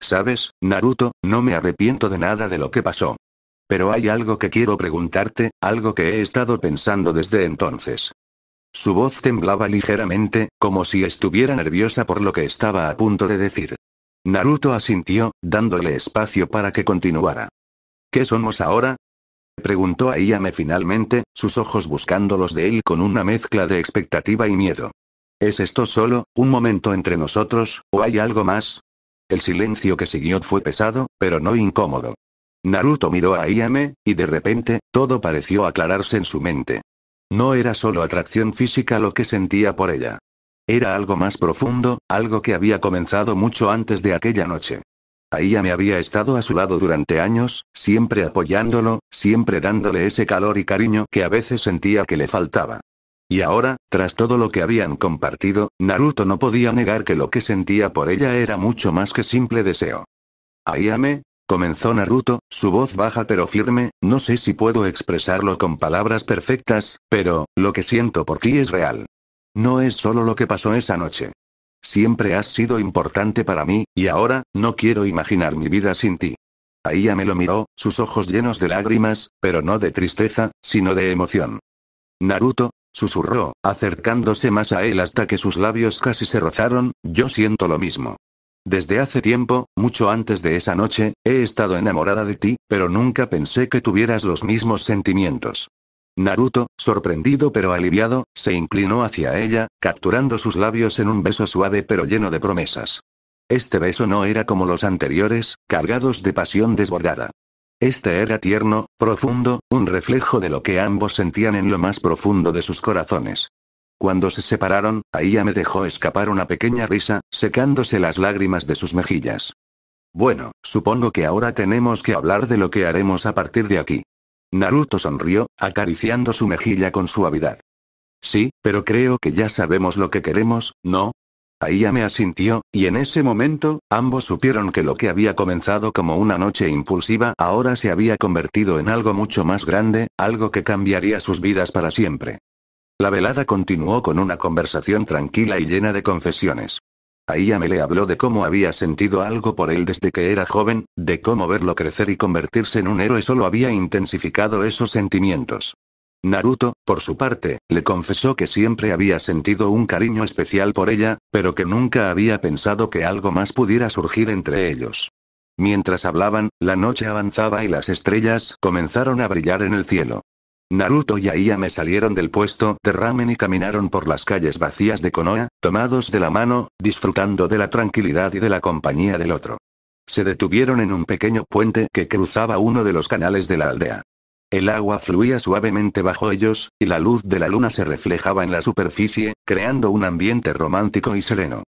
Sabes, Naruto, no me arrepiento de nada de lo que pasó. Pero hay algo que quiero preguntarte, algo que he estado pensando desde entonces. Su voz temblaba ligeramente, como si estuviera nerviosa por lo que estaba a punto de decir. Naruto asintió, dándole espacio para que continuara. ¿Qué somos ahora? Preguntó a Iame finalmente, sus ojos buscando los de él con una mezcla de expectativa y miedo. ¿Es esto solo, un momento entre nosotros, o hay algo más? El silencio que siguió fue pesado, pero no incómodo. Naruto miró a Ayame, y de repente, todo pareció aclararse en su mente. No era solo atracción física lo que sentía por ella. Era algo más profundo, algo que había comenzado mucho antes de aquella noche. Ayame había estado a su lado durante años, siempre apoyándolo, siempre dándole ese calor y cariño que a veces sentía que le faltaba. Y ahora, tras todo lo que habían compartido, Naruto no podía negar que lo que sentía por ella era mucho más que simple deseo. Ayame, Comenzó Naruto, su voz baja pero firme, no sé si puedo expresarlo con palabras perfectas, pero, lo que siento por ti es real. No es solo lo que pasó esa noche. Siempre has sido importante para mí, y ahora, no quiero imaginar mi vida sin ti. Aiya me lo miró, sus ojos llenos de lágrimas, pero no de tristeza, sino de emoción. Naruto, susurró, acercándose más a él hasta que sus labios casi se rozaron, yo siento lo mismo. Desde hace tiempo, mucho antes de esa noche, he estado enamorada de ti, pero nunca pensé que tuvieras los mismos sentimientos. Naruto, sorprendido pero aliviado, se inclinó hacia ella, capturando sus labios en un beso suave pero lleno de promesas. Este beso no era como los anteriores, cargados de pasión desbordada. Este era tierno, profundo, un reflejo de lo que ambos sentían en lo más profundo de sus corazones. Cuando se separaron, Aia me dejó escapar una pequeña risa, secándose las lágrimas de sus mejillas. Bueno, supongo que ahora tenemos que hablar de lo que haremos a partir de aquí. Naruto sonrió, acariciando su mejilla con suavidad. Sí, pero creo que ya sabemos lo que queremos, ¿no? Aia me asintió, y en ese momento, ambos supieron que lo que había comenzado como una noche impulsiva ahora se había convertido en algo mucho más grande, algo que cambiaría sus vidas para siempre. La velada continuó con una conversación tranquila y llena de confesiones. Ahí me le habló de cómo había sentido algo por él desde que era joven, de cómo verlo crecer y convertirse en un héroe solo había intensificado esos sentimientos. Naruto, por su parte, le confesó que siempre había sentido un cariño especial por ella, pero que nunca había pensado que algo más pudiera surgir entre ellos. Mientras hablaban, la noche avanzaba y las estrellas comenzaron a brillar en el cielo. Naruto y me salieron del puesto de ramen y caminaron por las calles vacías de Konoha, tomados de la mano, disfrutando de la tranquilidad y de la compañía del otro. Se detuvieron en un pequeño puente que cruzaba uno de los canales de la aldea. El agua fluía suavemente bajo ellos, y la luz de la luna se reflejaba en la superficie, creando un ambiente romántico y sereno.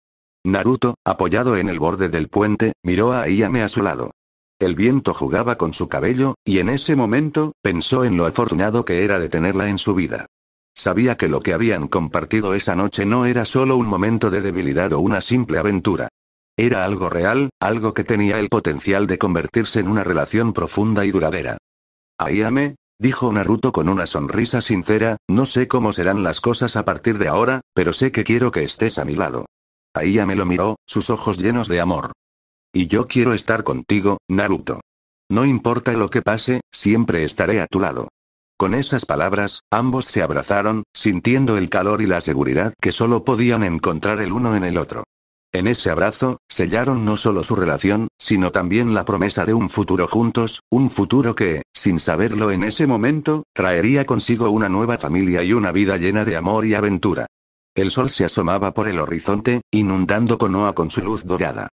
Naruto, apoyado en el borde del puente, miró a Aiyame a su lado. El viento jugaba con su cabello, y en ese momento, pensó en lo afortunado que era de tenerla en su vida. Sabía que lo que habían compartido esa noche no era solo un momento de debilidad o una simple aventura. Era algo real, algo que tenía el potencial de convertirse en una relación profunda y duradera. Ayame, dijo Naruto con una sonrisa sincera, no sé cómo serán las cosas a partir de ahora, pero sé que quiero que estés a mi lado. Ayame lo miró, sus ojos llenos de amor. Y yo quiero estar contigo, Naruto. No importa lo que pase, siempre estaré a tu lado. Con esas palabras, ambos se abrazaron, sintiendo el calor y la seguridad que solo podían encontrar el uno en el otro. En ese abrazo, sellaron no solo su relación, sino también la promesa de un futuro juntos, un futuro que, sin saberlo en ese momento, traería consigo una nueva familia y una vida llena de amor y aventura. El sol se asomaba por el horizonte, inundando Konoa con su luz dorada.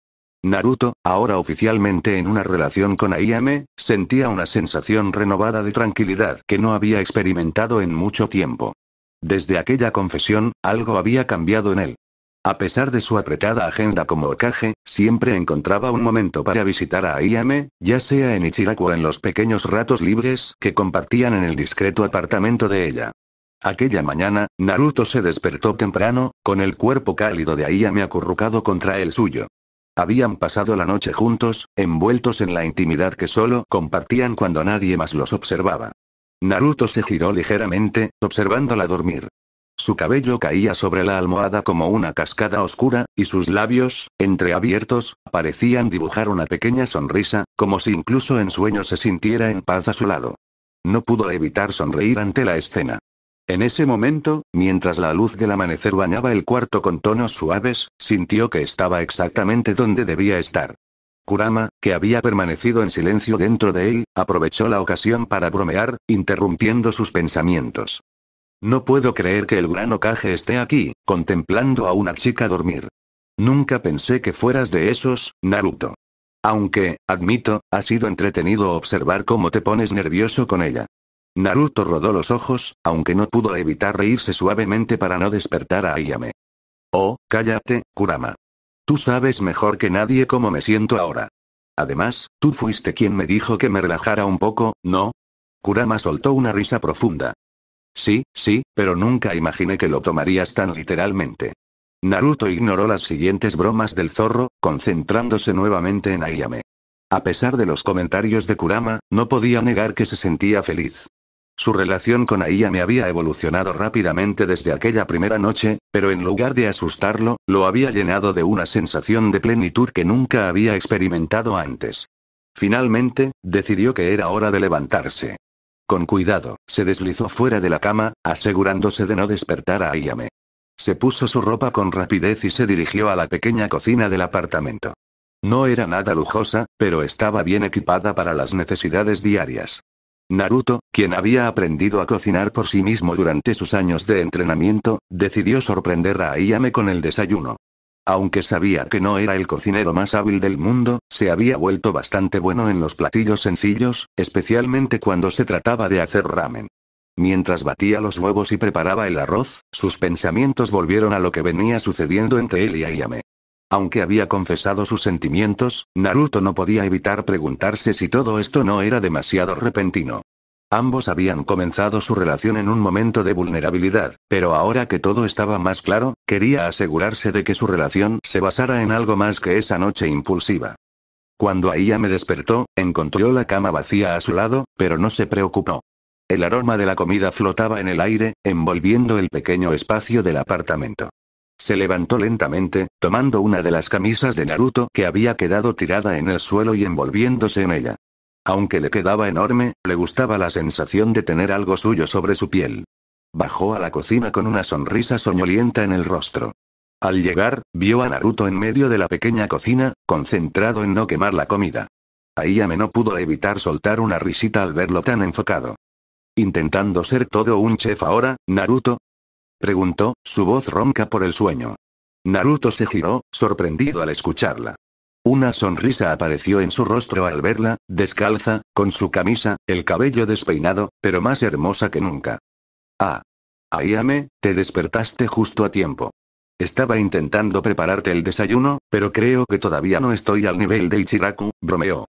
Naruto, ahora oficialmente en una relación con Ayame, sentía una sensación renovada de tranquilidad que no había experimentado en mucho tiempo. Desde aquella confesión, algo había cambiado en él. A pesar de su apretada agenda como Okage, siempre encontraba un momento para visitar a Ayame, ya sea en Ichiraku o en los pequeños ratos libres que compartían en el discreto apartamento de ella. Aquella mañana, Naruto se despertó temprano, con el cuerpo cálido de Ayame acurrucado contra el suyo. Habían pasado la noche juntos, envueltos en la intimidad que solo compartían cuando nadie más los observaba. Naruto se giró ligeramente, observándola dormir. Su cabello caía sobre la almohada como una cascada oscura, y sus labios, entreabiertos, parecían dibujar una pequeña sonrisa, como si incluso en sueño se sintiera en paz a su lado. No pudo evitar sonreír ante la escena. En ese momento, mientras la luz del amanecer bañaba el cuarto con tonos suaves, sintió que estaba exactamente donde debía estar. Kurama, que había permanecido en silencio dentro de él, aprovechó la ocasión para bromear, interrumpiendo sus pensamientos. No puedo creer que el gran Okage esté aquí, contemplando a una chica dormir. Nunca pensé que fueras de esos, Naruto. Aunque, admito, ha sido entretenido observar cómo te pones nervioso con ella. Naruto rodó los ojos, aunque no pudo evitar reírse suavemente para no despertar a Ayame. Oh, cállate, Kurama. Tú sabes mejor que nadie cómo me siento ahora. Además, tú fuiste quien me dijo que me relajara un poco, ¿no? Kurama soltó una risa profunda. Sí, sí, pero nunca imaginé que lo tomarías tan literalmente. Naruto ignoró las siguientes bromas del zorro, concentrándose nuevamente en Ayame. A pesar de los comentarios de Kurama, no podía negar que se sentía feliz. Su relación con Ayame había evolucionado rápidamente desde aquella primera noche, pero en lugar de asustarlo, lo había llenado de una sensación de plenitud que nunca había experimentado antes. Finalmente, decidió que era hora de levantarse. Con cuidado, se deslizó fuera de la cama, asegurándose de no despertar a Ayame. Se puso su ropa con rapidez y se dirigió a la pequeña cocina del apartamento. No era nada lujosa, pero estaba bien equipada para las necesidades diarias. Naruto, quien había aprendido a cocinar por sí mismo durante sus años de entrenamiento, decidió sorprender a Ayame con el desayuno. Aunque sabía que no era el cocinero más hábil del mundo, se había vuelto bastante bueno en los platillos sencillos, especialmente cuando se trataba de hacer ramen. Mientras batía los huevos y preparaba el arroz, sus pensamientos volvieron a lo que venía sucediendo entre él y Ayame. Aunque había confesado sus sentimientos, Naruto no podía evitar preguntarse si todo esto no era demasiado repentino. Ambos habían comenzado su relación en un momento de vulnerabilidad, pero ahora que todo estaba más claro, quería asegurarse de que su relación se basara en algo más que esa noche impulsiva. Cuando Aya me despertó, encontró la cama vacía a su lado, pero no se preocupó. El aroma de la comida flotaba en el aire, envolviendo el pequeño espacio del apartamento. Se levantó lentamente, tomando una de las camisas de Naruto que había quedado tirada en el suelo y envolviéndose en ella. Aunque le quedaba enorme, le gustaba la sensación de tener algo suyo sobre su piel. Bajó a la cocina con una sonrisa soñolienta en el rostro. Al llegar, vio a Naruto en medio de la pequeña cocina, concentrado en no quemar la comida. Aiyame no pudo evitar soltar una risita al verlo tan enfocado. Intentando ser todo un chef ahora, Naruto, Preguntó, su voz ronca por el sueño. Naruto se giró, sorprendido al escucharla. Una sonrisa apareció en su rostro al verla, descalza, con su camisa, el cabello despeinado, pero más hermosa que nunca. Ah. Ayame, te despertaste justo a tiempo. Estaba intentando prepararte el desayuno, pero creo que todavía no estoy al nivel de Ichiraku, bromeó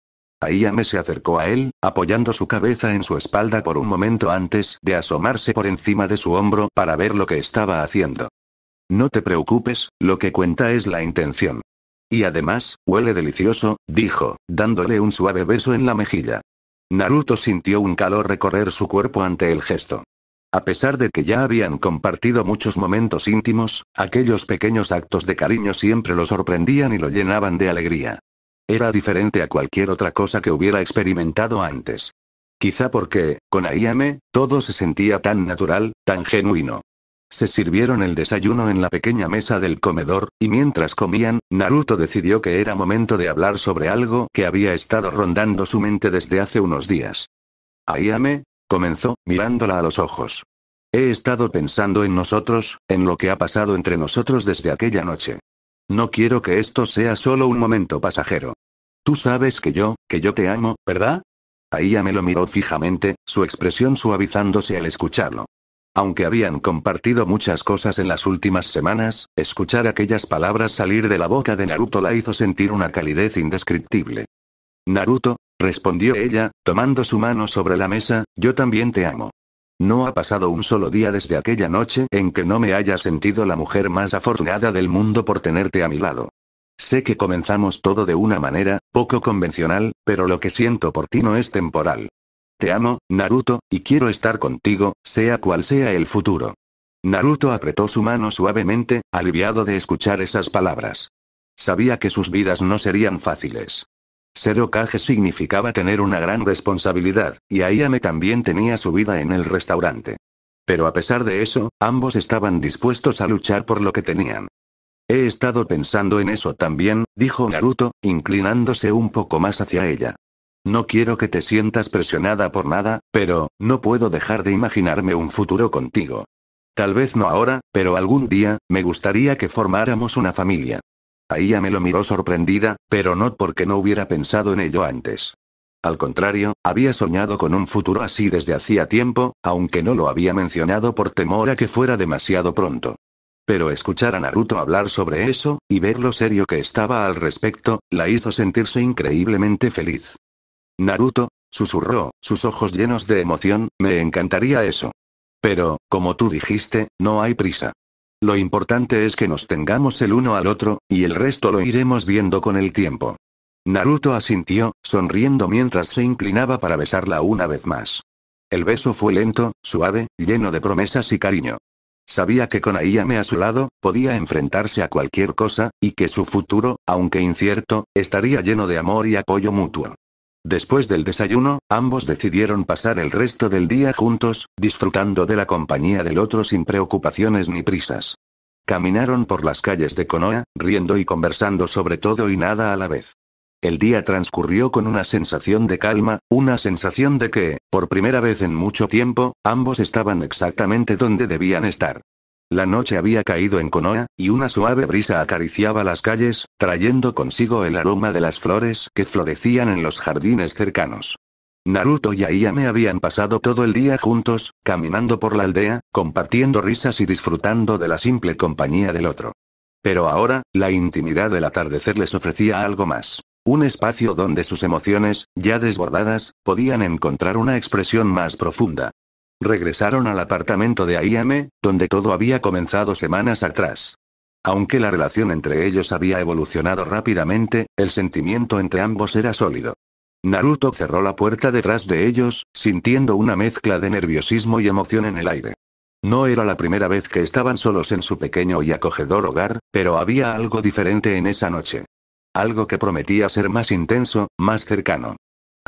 me se acercó a él, apoyando su cabeza en su espalda por un momento antes de asomarse por encima de su hombro para ver lo que estaba haciendo. No te preocupes, lo que cuenta es la intención. Y además, huele delicioso, dijo, dándole un suave beso en la mejilla. Naruto sintió un calor recorrer su cuerpo ante el gesto. A pesar de que ya habían compartido muchos momentos íntimos, aquellos pequeños actos de cariño siempre lo sorprendían y lo llenaban de alegría. Era diferente a cualquier otra cosa que hubiera experimentado antes. Quizá porque, con Ayame, todo se sentía tan natural, tan genuino. Se sirvieron el desayuno en la pequeña mesa del comedor, y mientras comían, Naruto decidió que era momento de hablar sobre algo que había estado rondando su mente desde hace unos días. Ayame, comenzó, mirándola a los ojos. He estado pensando en nosotros, en lo que ha pasado entre nosotros desde aquella noche. No quiero que esto sea solo un momento pasajero. Tú sabes que yo, que yo te amo, ¿verdad? ella me lo miró fijamente, su expresión suavizándose al escucharlo. Aunque habían compartido muchas cosas en las últimas semanas, escuchar aquellas palabras salir de la boca de Naruto la hizo sentir una calidez indescriptible. Naruto, respondió ella, tomando su mano sobre la mesa, yo también te amo. No ha pasado un solo día desde aquella noche en que no me haya sentido la mujer más afortunada del mundo por tenerte a mi lado. Sé que comenzamos todo de una manera, poco convencional, pero lo que siento por ti no es temporal. Te amo, Naruto, y quiero estar contigo, sea cual sea el futuro. Naruto apretó su mano suavemente, aliviado de escuchar esas palabras. Sabía que sus vidas no serían fáciles. Ser Okage significaba tener una gran responsabilidad, y Ayame también tenía su vida en el restaurante. Pero a pesar de eso, ambos estaban dispuestos a luchar por lo que tenían. He estado pensando en eso también, dijo Naruto, inclinándose un poco más hacia ella. No quiero que te sientas presionada por nada, pero, no puedo dejar de imaginarme un futuro contigo. Tal vez no ahora, pero algún día, me gustaría que formáramos una familia. Aía me lo miró sorprendida, pero no porque no hubiera pensado en ello antes. Al contrario, había soñado con un futuro así desde hacía tiempo, aunque no lo había mencionado por temor a que fuera demasiado pronto. Pero escuchar a Naruto hablar sobre eso, y ver lo serio que estaba al respecto, la hizo sentirse increíblemente feliz. Naruto, susurró, sus ojos llenos de emoción, me encantaría eso. Pero, como tú dijiste, no hay prisa. Lo importante es que nos tengamos el uno al otro, y el resto lo iremos viendo con el tiempo. Naruto asintió, sonriendo mientras se inclinaba para besarla una vez más. El beso fue lento, suave, lleno de promesas y cariño. Sabía que con Aiyame a su lado, podía enfrentarse a cualquier cosa, y que su futuro, aunque incierto, estaría lleno de amor y apoyo mutuo. Después del desayuno, ambos decidieron pasar el resto del día juntos, disfrutando de la compañía del otro sin preocupaciones ni prisas. Caminaron por las calles de Konoha, riendo y conversando sobre todo y nada a la vez. El día transcurrió con una sensación de calma, una sensación de que, por primera vez en mucho tiempo, ambos estaban exactamente donde debían estar. La noche había caído en Konoha, y una suave brisa acariciaba las calles, trayendo consigo el aroma de las flores que florecían en los jardines cercanos. Naruto y Aiyame habían pasado todo el día juntos, caminando por la aldea, compartiendo risas y disfrutando de la simple compañía del otro. Pero ahora, la intimidad del atardecer les ofrecía algo más. Un espacio donde sus emociones, ya desbordadas, podían encontrar una expresión más profunda. Regresaron al apartamento de Ayame, donde todo había comenzado semanas atrás. Aunque la relación entre ellos había evolucionado rápidamente, el sentimiento entre ambos era sólido. Naruto cerró la puerta detrás de ellos, sintiendo una mezcla de nerviosismo y emoción en el aire. No era la primera vez que estaban solos en su pequeño y acogedor hogar, pero había algo diferente en esa noche. Algo que prometía ser más intenso, más cercano.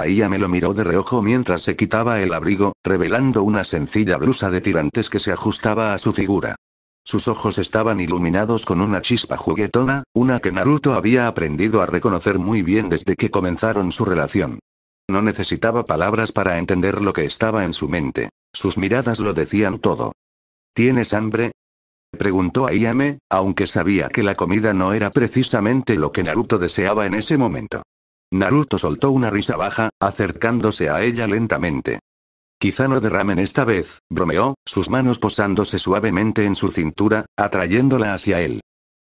Aía me lo miró de reojo mientras se quitaba el abrigo, revelando una sencilla blusa de tirantes que se ajustaba a su figura. Sus ojos estaban iluminados con una chispa juguetona, una que Naruto había aprendido a reconocer muy bien desde que comenzaron su relación. No necesitaba palabras para entender lo que estaba en su mente. Sus miradas lo decían todo. ¿Tienes hambre? preguntó Ayame, aunque sabía que la comida no era precisamente lo que Naruto deseaba en ese momento. Naruto soltó una risa baja, acercándose a ella lentamente. Quizá no derramen esta vez, bromeó, sus manos posándose suavemente en su cintura, atrayéndola hacia él.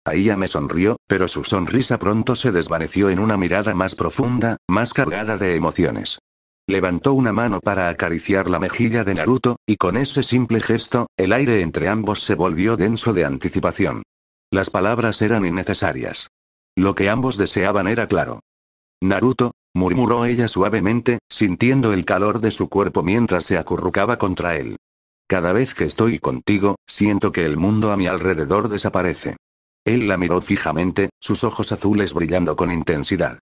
ella me sonrió, pero su sonrisa pronto se desvaneció en una mirada más profunda, más cargada de emociones. Levantó una mano para acariciar la mejilla de Naruto, y con ese simple gesto, el aire entre ambos se volvió denso de anticipación. Las palabras eran innecesarias. Lo que ambos deseaban era claro. Naruto, murmuró ella suavemente, sintiendo el calor de su cuerpo mientras se acurrucaba contra él. Cada vez que estoy contigo, siento que el mundo a mi alrededor desaparece. Él la miró fijamente, sus ojos azules brillando con intensidad.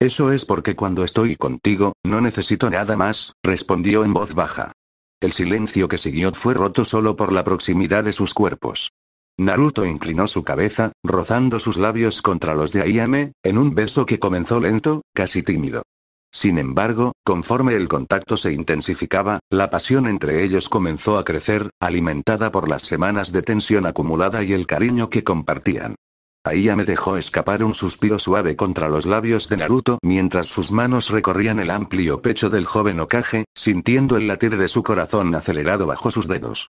Eso es porque cuando estoy contigo, no necesito nada más, respondió en voz baja. El silencio que siguió fue roto solo por la proximidad de sus cuerpos. Naruto inclinó su cabeza, rozando sus labios contra los de Ayame, en un beso que comenzó lento, casi tímido. Sin embargo, conforme el contacto se intensificaba, la pasión entre ellos comenzó a crecer, alimentada por las semanas de tensión acumulada y el cariño que compartían. Ayame dejó escapar un suspiro suave contra los labios de Naruto mientras sus manos recorrían el amplio pecho del joven Okage, sintiendo el latir de su corazón acelerado bajo sus dedos.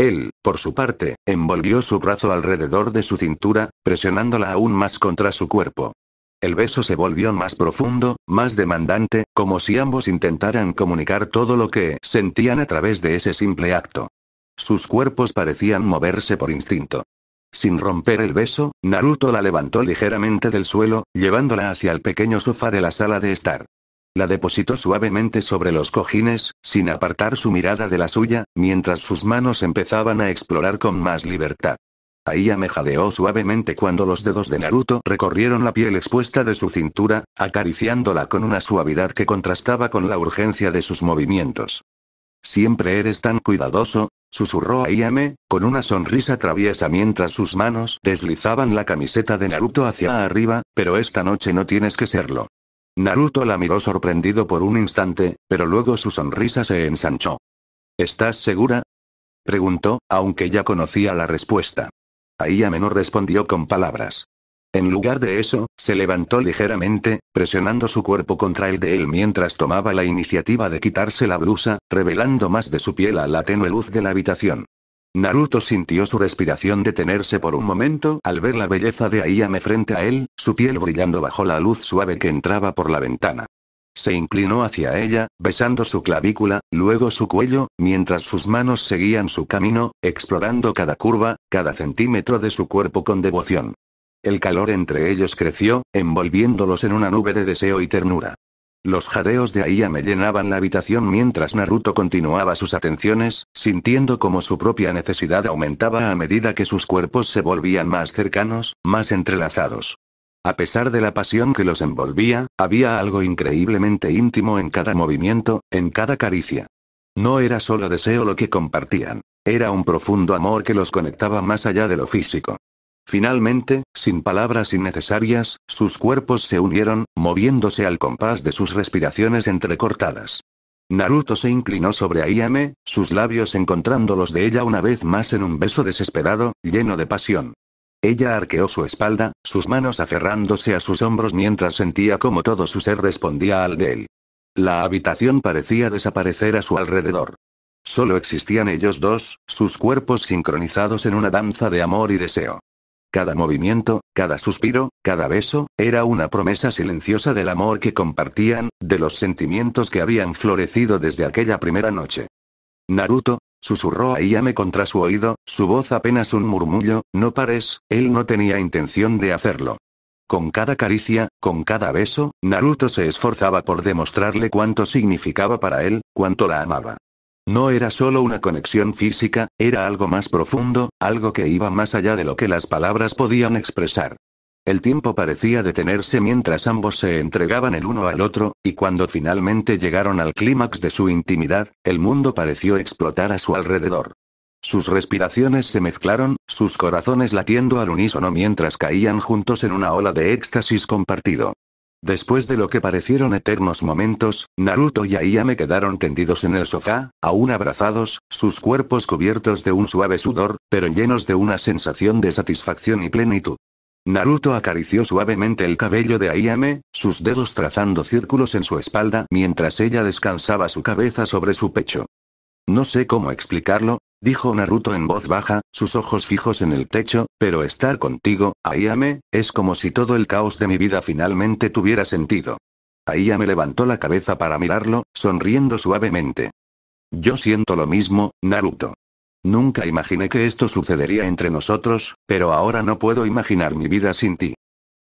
Él, por su parte, envolvió su brazo alrededor de su cintura, presionándola aún más contra su cuerpo. El beso se volvió más profundo, más demandante, como si ambos intentaran comunicar todo lo que sentían a través de ese simple acto. Sus cuerpos parecían moverse por instinto. Sin romper el beso, Naruto la levantó ligeramente del suelo, llevándola hacia el pequeño sofá de la sala de estar. La depositó suavemente sobre los cojines, sin apartar su mirada de la suya, mientras sus manos empezaban a explorar con más libertad. Ahí jadeó suavemente cuando los dedos de Naruto recorrieron la piel expuesta de su cintura, acariciándola con una suavidad que contrastaba con la urgencia de sus movimientos. Siempre eres tan cuidadoso, susurró Ayame, con una sonrisa traviesa mientras sus manos deslizaban la camiseta de Naruto hacia arriba, pero esta noche no tienes que serlo. Naruto la miró sorprendido por un instante, pero luego su sonrisa se ensanchó. ¿Estás segura? preguntó, aunque ya conocía la respuesta. Aiyamen menor respondió con palabras. En lugar de eso, se levantó ligeramente, presionando su cuerpo contra el de él mientras tomaba la iniciativa de quitarse la blusa, revelando más de su piel a la tenue luz de la habitación. Naruto sintió su respiración detenerse por un momento al ver la belleza de me frente a él, su piel brillando bajo la luz suave que entraba por la ventana. Se inclinó hacia ella, besando su clavícula, luego su cuello, mientras sus manos seguían su camino, explorando cada curva, cada centímetro de su cuerpo con devoción. El calor entre ellos creció, envolviéndolos en una nube de deseo y ternura. Los jadeos de Aya me llenaban la habitación mientras Naruto continuaba sus atenciones, sintiendo como su propia necesidad aumentaba a medida que sus cuerpos se volvían más cercanos, más entrelazados. A pesar de la pasión que los envolvía, había algo increíblemente íntimo en cada movimiento, en cada caricia. No era solo deseo lo que compartían, era un profundo amor que los conectaba más allá de lo físico. Finalmente, sin palabras innecesarias, sus cuerpos se unieron, moviéndose al compás de sus respiraciones entrecortadas. Naruto se inclinó sobre Ayame, sus labios encontrando los de ella una vez más en un beso desesperado, lleno de pasión. Ella arqueó su espalda, sus manos aferrándose a sus hombros mientras sentía como todo su ser respondía al de él. La habitación parecía desaparecer a su alrededor. Solo existían ellos dos, sus cuerpos sincronizados en una danza de amor y deseo. Cada movimiento, cada suspiro, cada beso, era una promesa silenciosa del amor que compartían, de los sentimientos que habían florecido desde aquella primera noche. Naruto, susurró Aiyame contra su oído, su voz apenas un murmullo, no pares, él no tenía intención de hacerlo. Con cada caricia, con cada beso, Naruto se esforzaba por demostrarle cuánto significaba para él, cuánto la amaba. No era solo una conexión física, era algo más profundo, algo que iba más allá de lo que las palabras podían expresar. El tiempo parecía detenerse mientras ambos se entregaban el uno al otro, y cuando finalmente llegaron al clímax de su intimidad, el mundo pareció explotar a su alrededor. Sus respiraciones se mezclaron, sus corazones latiendo al unísono mientras caían juntos en una ola de éxtasis compartido. Después de lo que parecieron eternos momentos, Naruto y me quedaron tendidos en el sofá, aún abrazados, sus cuerpos cubiertos de un suave sudor, pero llenos de una sensación de satisfacción y plenitud. Naruto acarició suavemente el cabello de Ayame, sus dedos trazando círculos en su espalda mientras ella descansaba su cabeza sobre su pecho. No sé cómo explicarlo, dijo Naruto en voz baja, sus ojos fijos en el techo, pero estar contigo, me, es como si todo el caos de mi vida finalmente tuviera sentido. me levantó la cabeza para mirarlo, sonriendo suavemente. Yo siento lo mismo, Naruto. Nunca imaginé que esto sucedería entre nosotros, pero ahora no puedo imaginar mi vida sin ti.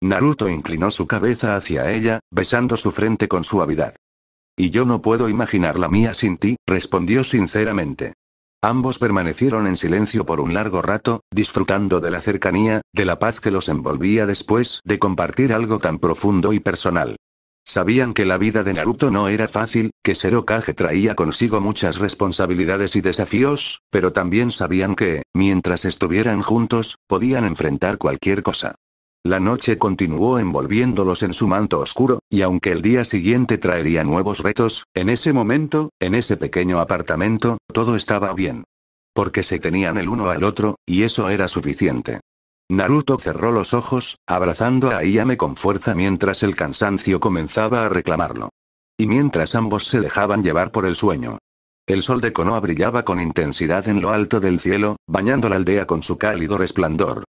Naruto inclinó su cabeza hacia ella, besando su frente con suavidad. Y yo no puedo imaginar la mía sin ti, respondió sinceramente. Ambos permanecieron en silencio por un largo rato, disfrutando de la cercanía, de la paz que los envolvía después de compartir algo tan profundo y personal. Sabían que la vida de Naruto no era fácil, que Serokage traía consigo muchas responsabilidades y desafíos, pero también sabían que, mientras estuvieran juntos, podían enfrentar cualquier cosa. La noche continuó envolviéndolos en su manto oscuro, y aunque el día siguiente traería nuevos retos, en ese momento, en ese pequeño apartamento, todo estaba bien. Porque se tenían el uno al otro, y eso era suficiente. Naruto cerró los ojos, abrazando a Ayame con fuerza mientras el cansancio comenzaba a reclamarlo. Y mientras ambos se dejaban llevar por el sueño. El sol de Konoha brillaba con intensidad en lo alto del cielo, bañando la aldea con su cálido resplandor.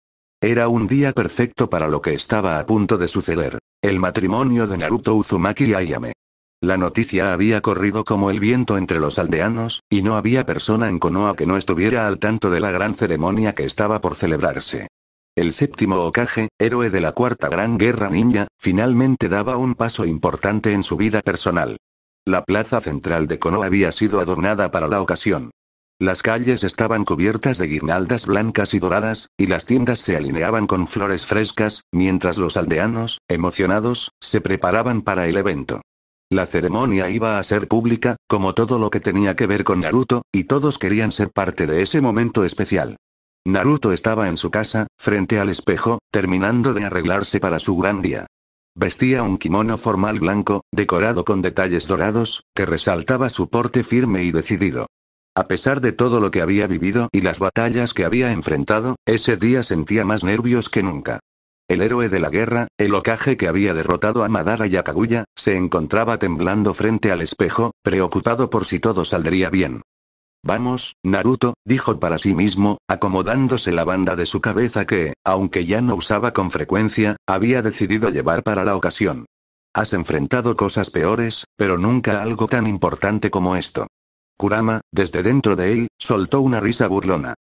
Era un día perfecto para lo que estaba a punto de suceder. El matrimonio de Naruto Uzumaki y Ayame. La noticia había corrido como el viento entre los aldeanos, y no había persona en Konoha que no estuviera al tanto de la gran ceremonia que estaba por celebrarse. El séptimo Okage, héroe de la Cuarta Gran Guerra Ninja, finalmente daba un paso importante en su vida personal. La plaza central de Konoha había sido adornada para la ocasión. Las calles estaban cubiertas de guirnaldas blancas y doradas, y las tiendas se alineaban con flores frescas, mientras los aldeanos, emocionados, se preparaban para el evento. La ceremonia iba a ser pública, como todo lo que tenía que ver con Naruto, y todos querían ser parte de ese momento especial. Naruto estaba en su casa, frente al espejo, terminando de arreglarse para su gran día. Vestía un kimono formal blanco, decorado con detalles dorados, que resaltaba su porte firme y decidido. A pesar de todo lo que había vivido y las batallas que había enfrentado, ese día sentía más nervios que nunca. El héroe de la guerra, el ocaje que había derrotado a Madara y a Kaguya, se encontraba temblando frente al espejo, preocupado por si todo saldría bien. Vamos, Naruto, dijo para sí mismo, acomodándose la banda de su cabeza que, aunque ya no usaba con frecuencia, había decidido llevar para la ocasión. Has enfrentado cosas peores, pero nunca algo tan importante como esto. Kurama, desde dentro de él, soltó una risa burlona.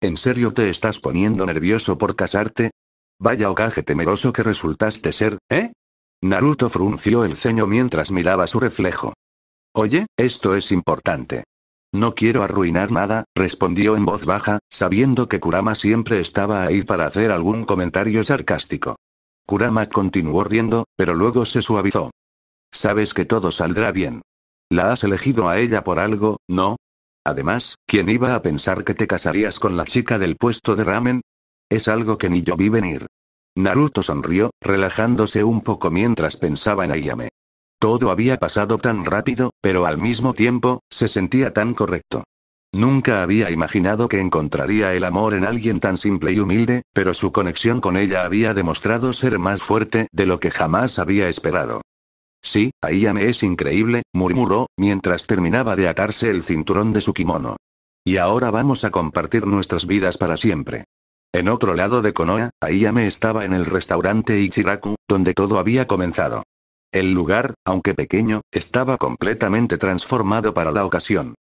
¿En serio te estás poniendo nervioso por casarte? Vaya ocaje temeroso que resultaste ser, ¿eh? Naruto frunció el ceño mientras miraba su reflejo. Oye, esto es importante. No quiero arruinar nada, respondió en voz baja, sabiendo que Kurama siempre estaba ahí para hacer algún comentario sarcástico. Kurama continuó riendo, pero luego se suavizó. Sabes que todo saldrá bien. La has elegido a ella por algo, ¿no? Además, ¿quién iba a pensar que te casarías con la chica del puesto de ramen? Es algo que ni yo vi venir. Naruto sonrió, relajándose un poco mientras pensaba en Ayame. Todo había pasado tan rápido, pero al mismo tiempo, se sentía tan correcto. Nunca había imaginado que encontraría el amor en alguien tan simple y humilde, pero su conexión con ella había demostrado ser más fuerte de lo que jamás había esperado. Sí, Aya me es increíble, murmuró, mientras terminaba de atarse el cinturón de su kimono. Y ahora vamos a compartir nuestras vidas para siempre. En otro lado de Konoha, me estaba en el restaurante Ichiraku, donde todo había comenzado. El lugar, aunque pequeño, estaba completamente transformado para la ocasión.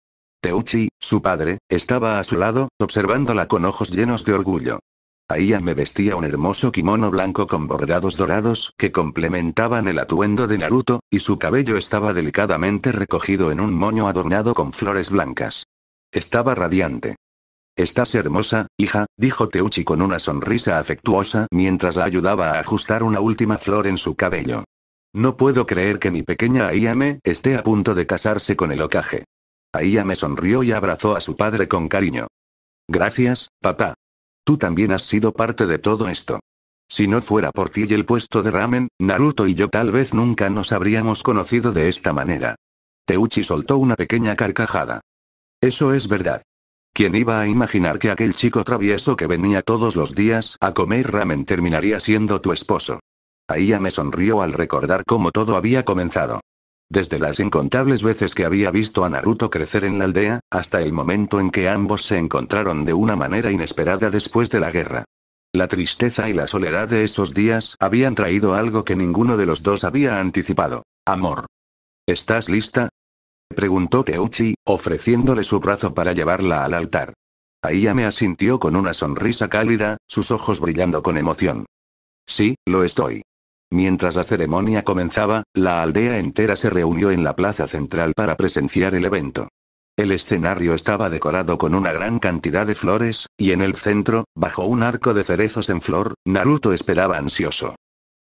Teuchi, su padre, estaba a su lado, observándola con ojos llenos de orgullo. Aia me vestía un hermoso kimono blanco con bordados dorados que complementaban el atuendo de Naruto, y su cabello estaba delicadamente recogido en un moño adornado con flores blancas. Estaba radiante. Estás hermosa, hija, dijo Teuchi con una sonrisa afectuosa mientras la ayudaba a ajustar una última flor en su cabello. No puedo creer que mi pequeña me esté a punto de casarse con el Okage. me sonrió y abrazó a su padre con cariño. Gracias, papá. Tú también has sido parte de todo esto. Si no fuera por ti y el puesto de ramen, Naruto y yo tal vez nunca nos habríamos conocido de esta manera. Teuchi soltó una pequeña carcajada. Eso es verdad. ¿Quién iba a imaginar que aquel chico travieso que venía todos los días a comer ramen terminaría siendo tu esposo? ella me sonrió al recordar cómo todo había comenzado. Desde las incontables veces que había visto a Naruto crecer en la aldea, hasta el momento en que ambos se encontraron de una manera inesperada después de la guerra. La tristeza y la soledad de esos días habían traído algo que ninguno de los dos había anticipado. Amor. ¿Estás lista? Preguntó Teuchi, ofreciéndole su brazo para llevarla al altar. Aya me asintió con una sonrisa cálida, sus ojos brillando con emoción. Sí, lo estoy. Mientras la ceremonia comenzaba, la aldea entera se reunió en la plaza central para presenciar el evento. El escenario estaba decorado con una gran cantidad de flores, y en el centro, bajo un arco de cerezos en flor, Naruto esperaba ansioso.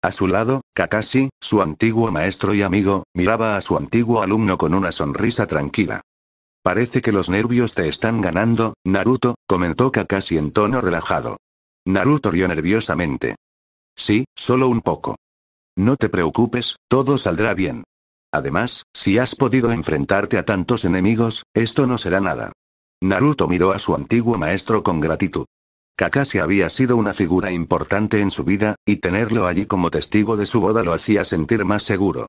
A su lado, Kakashi, su antiguo maestro y amigo, miraba a su antiguo alumno con una sonrisa tranquila. Parece que los nervios te están ganando, Naruto, comentó Kakashi en tono relajado. Naruto rió nerviosamente. Sí, solo un poco. No te preocupes, todo saldrá bien. Además, si has podido enfrentarte a tantos enemigos, esto no será nada. Naruto miró a su antiguo maestro con gratitud. Kakashi había sido una figura importante en su vida, y tenerlo allí como testigo de su boda lo hacía sentir más seguro.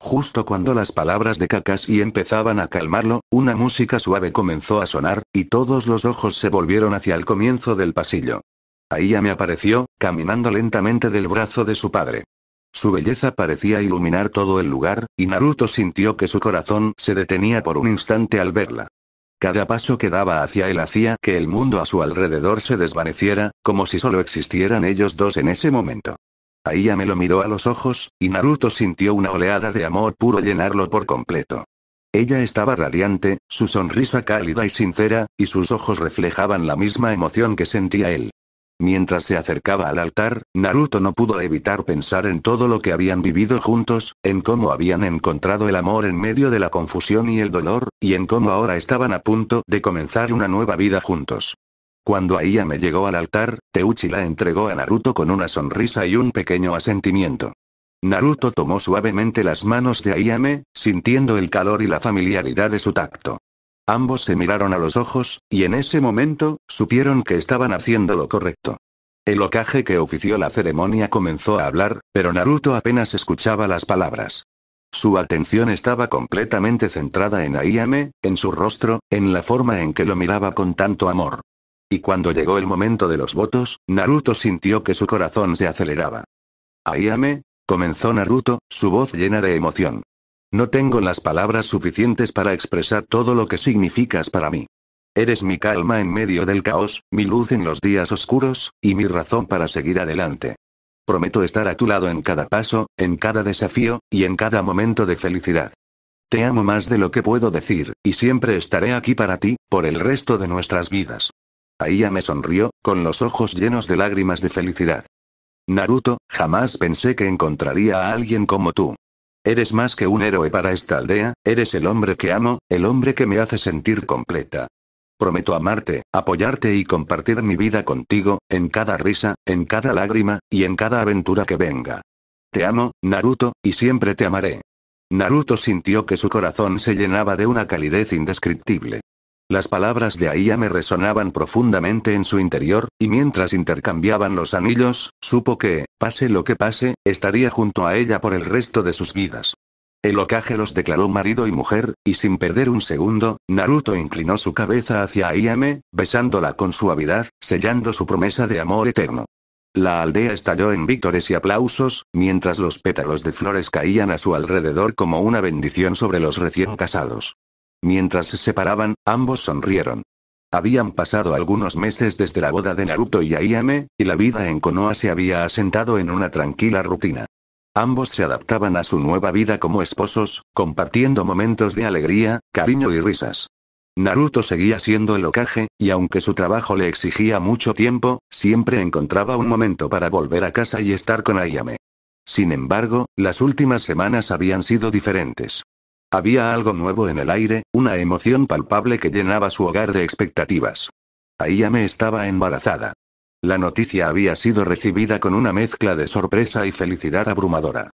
Justo cuando las palabras de Kakashi empezaban a calmarlo, una música suave comenzó a sonar, y todos los ojos se volvieron hacia el comienzo del pasillo. Ahí ya me apareció, caminando lentamente del brazo de su padre. Su belleza parecía iluminar todo el lugar, y Naruto sintió que su corazón se detenía por un instante al verla. Cada paso que daba hacia él hacía que el mundo a su alrededor se desvaneciera, como si solo existieran ellos dos en ese momento. Ahí me lo miró a los ojos, y Naruto sintió una oleada de amor puro llenarlo por completo. Ella estaba radiante, su sonrisa cálida y sincera, y sus ojos reflejaban la misma emoción que sentía él. Mientras se acercaba al altar, Naruto no pudo evitar pensar en todo lo que habían vivido juntos, en cómo habían encontrado el amor en medio de la confusión y el dolor, y en cómo ahora estaban a punto de comenzar una nueva vida juntos. Cuando me llegó al altar, Teuchi la entregó a Naruto con una sonrisa y un pequeño asentimiento. Naruto tomó suavemente las manos de Ayame, sintiendo el calor y la familiaridad de su tacto. Ambos se miraron a los ojos, y en ese momento, supieron que estaban haciendo lo correcto. El ocaje que ofició la ceremonia comenzó a hablar, pero Naruto apenas escuchaba las palabras. Su atención estaba completamente centrada en Ayame, en su rostro, en la forma en que lo miraba con tanto amor. Y cuando llegó el momento de los votos, Naruto sintió que su corazón se aceleraba. Ayame, comenzó Naruto, su voz llena de emoción. No tengo las palabras suficientes para expresar todo lo que significas para mí. Eres mi calma en medio del caos, mi luz en los días oscuros, y mi razón para seguir adelante. Prometo estar a tu lado en cada paso, en cada desafío, y en cada momento de felicidad. Te amo más de lo que puedo decir, y siempre estaré aquí para ti, por el resto de nuestras vidas. ya me sonrió, con los ojos llenos de lágrimas de felicidad. Naruto, jamás pensé que encontraría a alguien como tú. Eres más que un héroe para esta aldea, eres el hombre que amo, el hombre que me hace sentir completa. Prometo amarte, apoyarte y compartir mi vida contigo, en cada risa, en cada lágrima, y en cada aventura que venga. Te amo, Naruto, y siempre te amaré. Naruto sintió que su corazón se llenaba de una calidez indescriptible. Las palabras de me resonaban profundamente en su interior, y mientras intercambiaban los anillos, supo que, Pase lo que pase, estaría junto a ella por el resto de sus vidas. El ocaje los declaró marido y mujer, y sin perder un segundo, Naruto inclinó su cabeza hacia Ayame, besándola con suavidad, sellando su promesa de amor eterno. La aldea estalló en víctores y aplausos, mientras los pétalos de flores caían a su alrededor como una bendición sobre los recién casados. Mientras se separaban, ambos sonrieron. Habían pasado algunos meses desde la boda de Naruto y Ayame, y la vida en Konoha se había asentado en una tranquila rutina. Ambos se adaptaban a su nueva vida como esposos, compartiendo momentos de alegría, cariño y risas. Naruto seguía siendo el ocaje, y aunque su trabajo le exigía mucho tiempo, siempre encontraba un momento para volver a casa y estar con Ayame. Sin embargo, las últimas semanas habían sido diferentes. Había algo nuevo en el aire, una emoción palpable que llenaba su hogar de expectativas. ella me estaba embarazada. La noticia había sido recibida con una mezcla de sorpresa y felicidad abrumadora.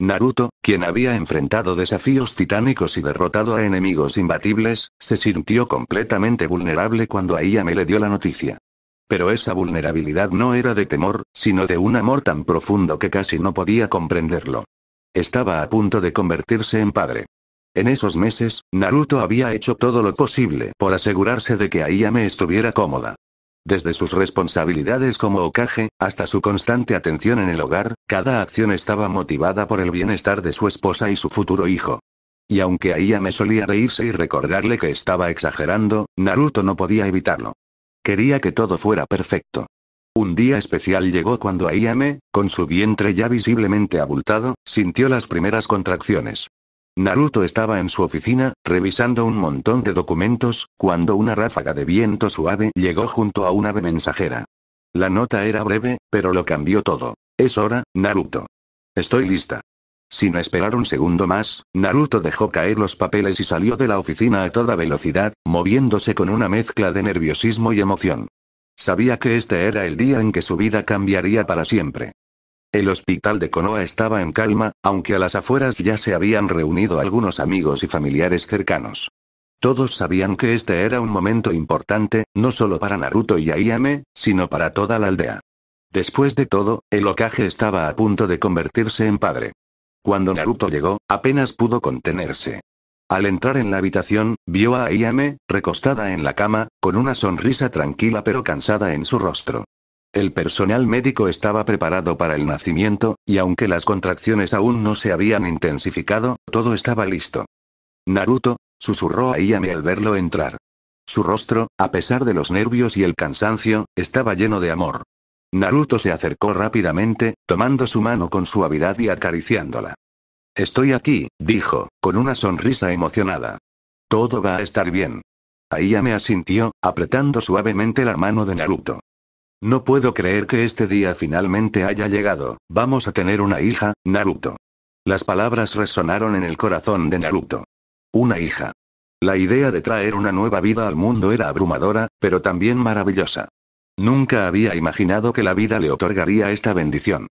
Naruto, quien había enfrentado desafíos titánicos y derrotado a enemigos imbatibles, se sintió completamente vulnerable cuando me le dio la noticia. Pero esa vulnerabilidad no era de temor, sino de un amor tan profundo que casi no podía comprenderlo. Estaba a punto de convertirse en padre. En esos meses, Naruto había hecho todo lo posible por asegurarse de que Ayame estuviera cómoda. Desde sus responsabilidades como Okage, hasta su constante atención en el hogar, cada acción estaba motivada por el bienestar de su esposa y su futuro hijo. Y aunque Ayame solía reírse y recordarle que estaba exagerando, Naruto no podía evitarlo. Quería que todo fuera perfecto. Un día especial llegó cuando Ayame, con su vientre ya visiblemente abultado, sintió las primeras contracciones. Naruto estaba en su oficina, revisando un montón de documentos, cuando una ráfaga de viento suave llegó junto a una ave mensajera. La nota era breve, pero lo cambió todo. Es hora, Naruto. Estoy lista. Sin esperar un segundo más, Naruto dejó caer los papeles y salió de la oficina a toda velocidad, moviéndose con una mezcla de nerviosismo y emoción. Sabía que este era el día en que su vida cambiaría para siempre. El hospital de Konoha estaba en calma, aunque a las afueras ya se habían reunido algunos amigos y familiares cercanos. Todos sabían que este era un momento importante, no solo para Naruto y Ayame, sino para toda la aldea. Después de todo, el ocaje estaba a punto de convertirse en padre. Cuando Naruto llegó, apenas pudo contenerse. Al entrar en la habitación, vio a Ayame, recostada en la cama, con una sonrisa tranquila pero cansada en su rostro. El personal médico estaba preparado para el nacimiento, y aunque las contracciones aún no se habían intensificado, todo estaba listo. Naruto, susurró a Iame al verlo entrar. Su rostro, a pesar de los nervios y el cansancio, estaba lleno de amor. Naruto se acercó rápidamente, tomando su mano con suavidad y acariciándola. Estoy aquí, dijo, con una sonrisa emocionada. Todo va a estar bien. me asintió, apretando suavemente la mano de Naruto. No puedo creer que este día finalmente haya llegado. Vamos a tener una hija, Naruto. Las palabras resonaron en el corazón de Naruto. Una hija. La idea de traer una nueva vida al mundo era abrumadora, pero también maravillosa. Nunca había imaginado que la vida le otorgaría esta bendición.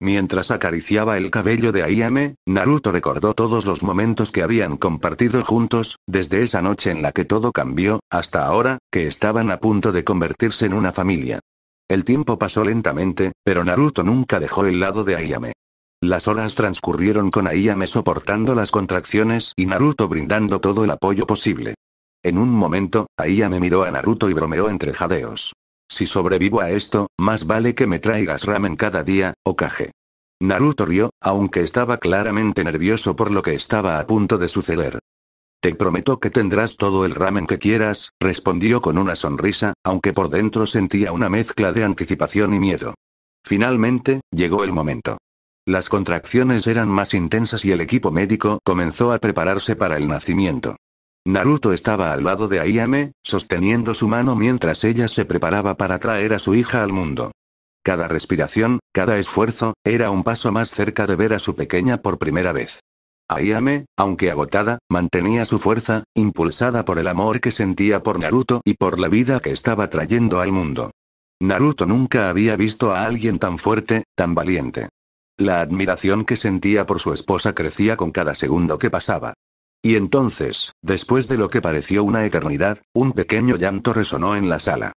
Mientras acariciaba el cabello de Ayame, Naruto recordó todos los momentos que habían compartido juntos, desde esa noche en la que todo cambió, hasta ahora, que estaban a punto de convertirse en una familia. El tiempo pasó lentamente, pero Naruto nunca dejó el lado de Ayame. Las horas transcurrieron con Ayame soportando las contracciones y Naruto brindando todo el apoyo posible. En un momento, Ayame miró a Naruto y bromeó entre jadeos. Si sobrevivo a esto, más vale que me traigas ramen cada día, Okage. Naruto rió, aunque estaba claramente nervioso por lo que estaba a punto de suceder. Te prometo que tendrás todo el ramen que quieras, respondió con una sonrisa, aunque por dentro sentía una mezcla de anticipación y miedo. Finalmente, llegó el momento. Las contracciones eran más intensas y el equipo médico comenzó a prepararse para el nacimiento. Naruto estaba al lado de Ayame, sosteniendo su mano mientras ella se preparaba para traer a su hija al mundo. Cada respiración, cada esfuerzo, era un paso más cerca de ver a su pequeña por primera vez. Ayame, aunque agotada, mantenía su fuerza, impulsada por el amor que sentía por Naruto y por la vida que estaba trayendo al mundo. Naruto nunca había visto a alguien tan fuerte, tan valiente. La admiración que sentía por su esposa crecía con cada segundo que pasaba. Y entonces, después de lo que pareció una eternidad, un pequeño llanto resonó en la sala.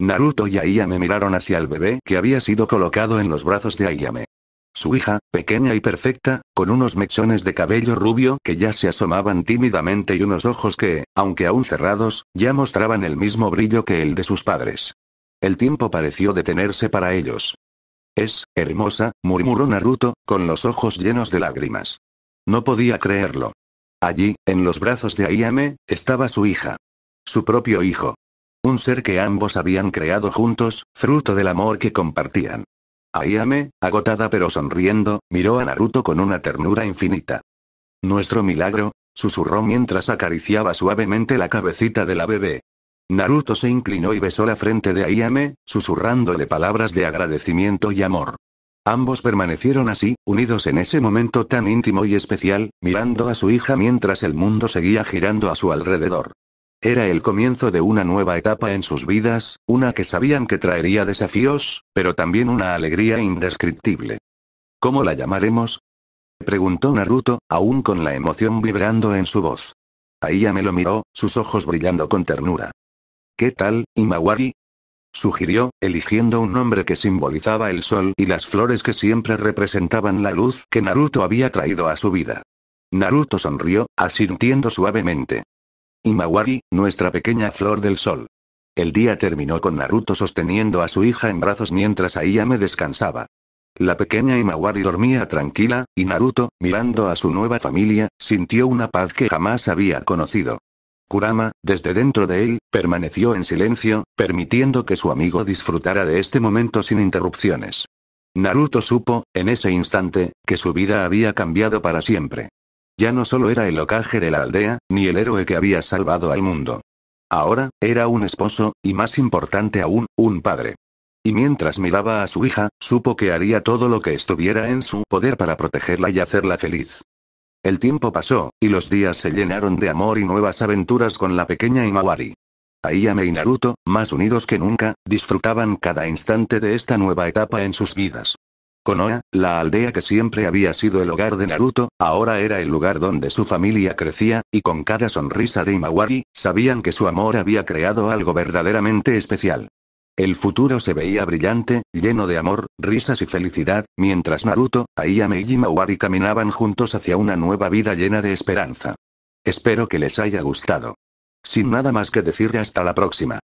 Naruto y Ayame miraron hacia el bebé que había sido colocado en los brazos de Ayame. Su hija, pequeña y perfecta, con unos mechones de cabello rubio que ya se asomaban tímidamente y unos ojos que, aunque aún cerrados, ya mostraban el mismo brillo que el de sus padres. El tiempo pareció detenerse para ellos. Es, hermosa, murmuró Naruto, con los ojos llenos de lágrimas. No podía creerlo. Allí, en los brazos de Ayame, estaba su hija. Su propio hijo. Un ser que ambos habían creado juntos, fruto del amor que compartían. Ayame, agotada pero sonriendo, miró a Naruto con una ternura infinita. Nuestro milagro, susurró mientras acariciaba suavemente la cabecita de la bebé. Naruto se inclinó y besó la frente de Ayame, susurrándole palabras de agradecimiento y amor. Ambos permanecieron así, unidos en ese momento tan íntimo y especial, mirando a su hija mientras el mundo seguía girando a su alrededor. Era el comienzo de una nueva etapa en sus vidas, una que sabían que traería desafíos, pero también una alegría indescriptible. ¿Cómo la llamaremos? preguntó Naruto, aún con la emoción vibrando en su voz. Aiya me lo miró, sus ojos brillando con ternura. ¿Qué tal, Imawari? sugirió, eligiendo un nombre que simbolizaba el sol y las flores que siempre representaban la luz que Naruto había traído a su vida. Naruto sonrió, asintiendo suavemente. Imawari, nuestra pequeña flor del sol. El día terminó con Naruto sosteniendo a su hija en brazos mientras me descansaba. La pequeña Imawari dormía tranquila, y Naruto, mirando a su nueva familia, sintió una paz que jamás había conocido. Kurama, desde dentro de él, permaneció en silencio, permitiendo que su amigo disfrutara de este momento sin interrupciones. Naruto supo, en ese instante, que su vida había cambiado para siempre. Ya no solo era el locaje de la aldea, ni el héroe que había salvado al mundo. Ahora, era un esposo, y más importante aún, un padre. Y mientras miraba a su hija, supo que haría todo lo que estuviera en su poder para protegerla y hacerla feliz. El tiempo pasó, y los días se llenaron de amor y nuevas aventuras con la pequeña Imawari. Aiyame y Naruto, más unidos que nunca, disfrutaban cada instante de esta nueva etapa en sus vidas. Konoha, la aldea que siempre había sido el hogar de Naruto, ahora era el lugar donde su familia crecía, y con cada sonrisa de Imawari, sabían que su amor había creado algo verdaderamente especial. El futuro se veía brillante, lleno de amor, risas y felicidad, mientras Naruto, Aiyame y Imawari caminaban juntos hacia una nueva vida llena de esperanza. Espero que les haya gustado. Sin nada más que decir hasta la próxima.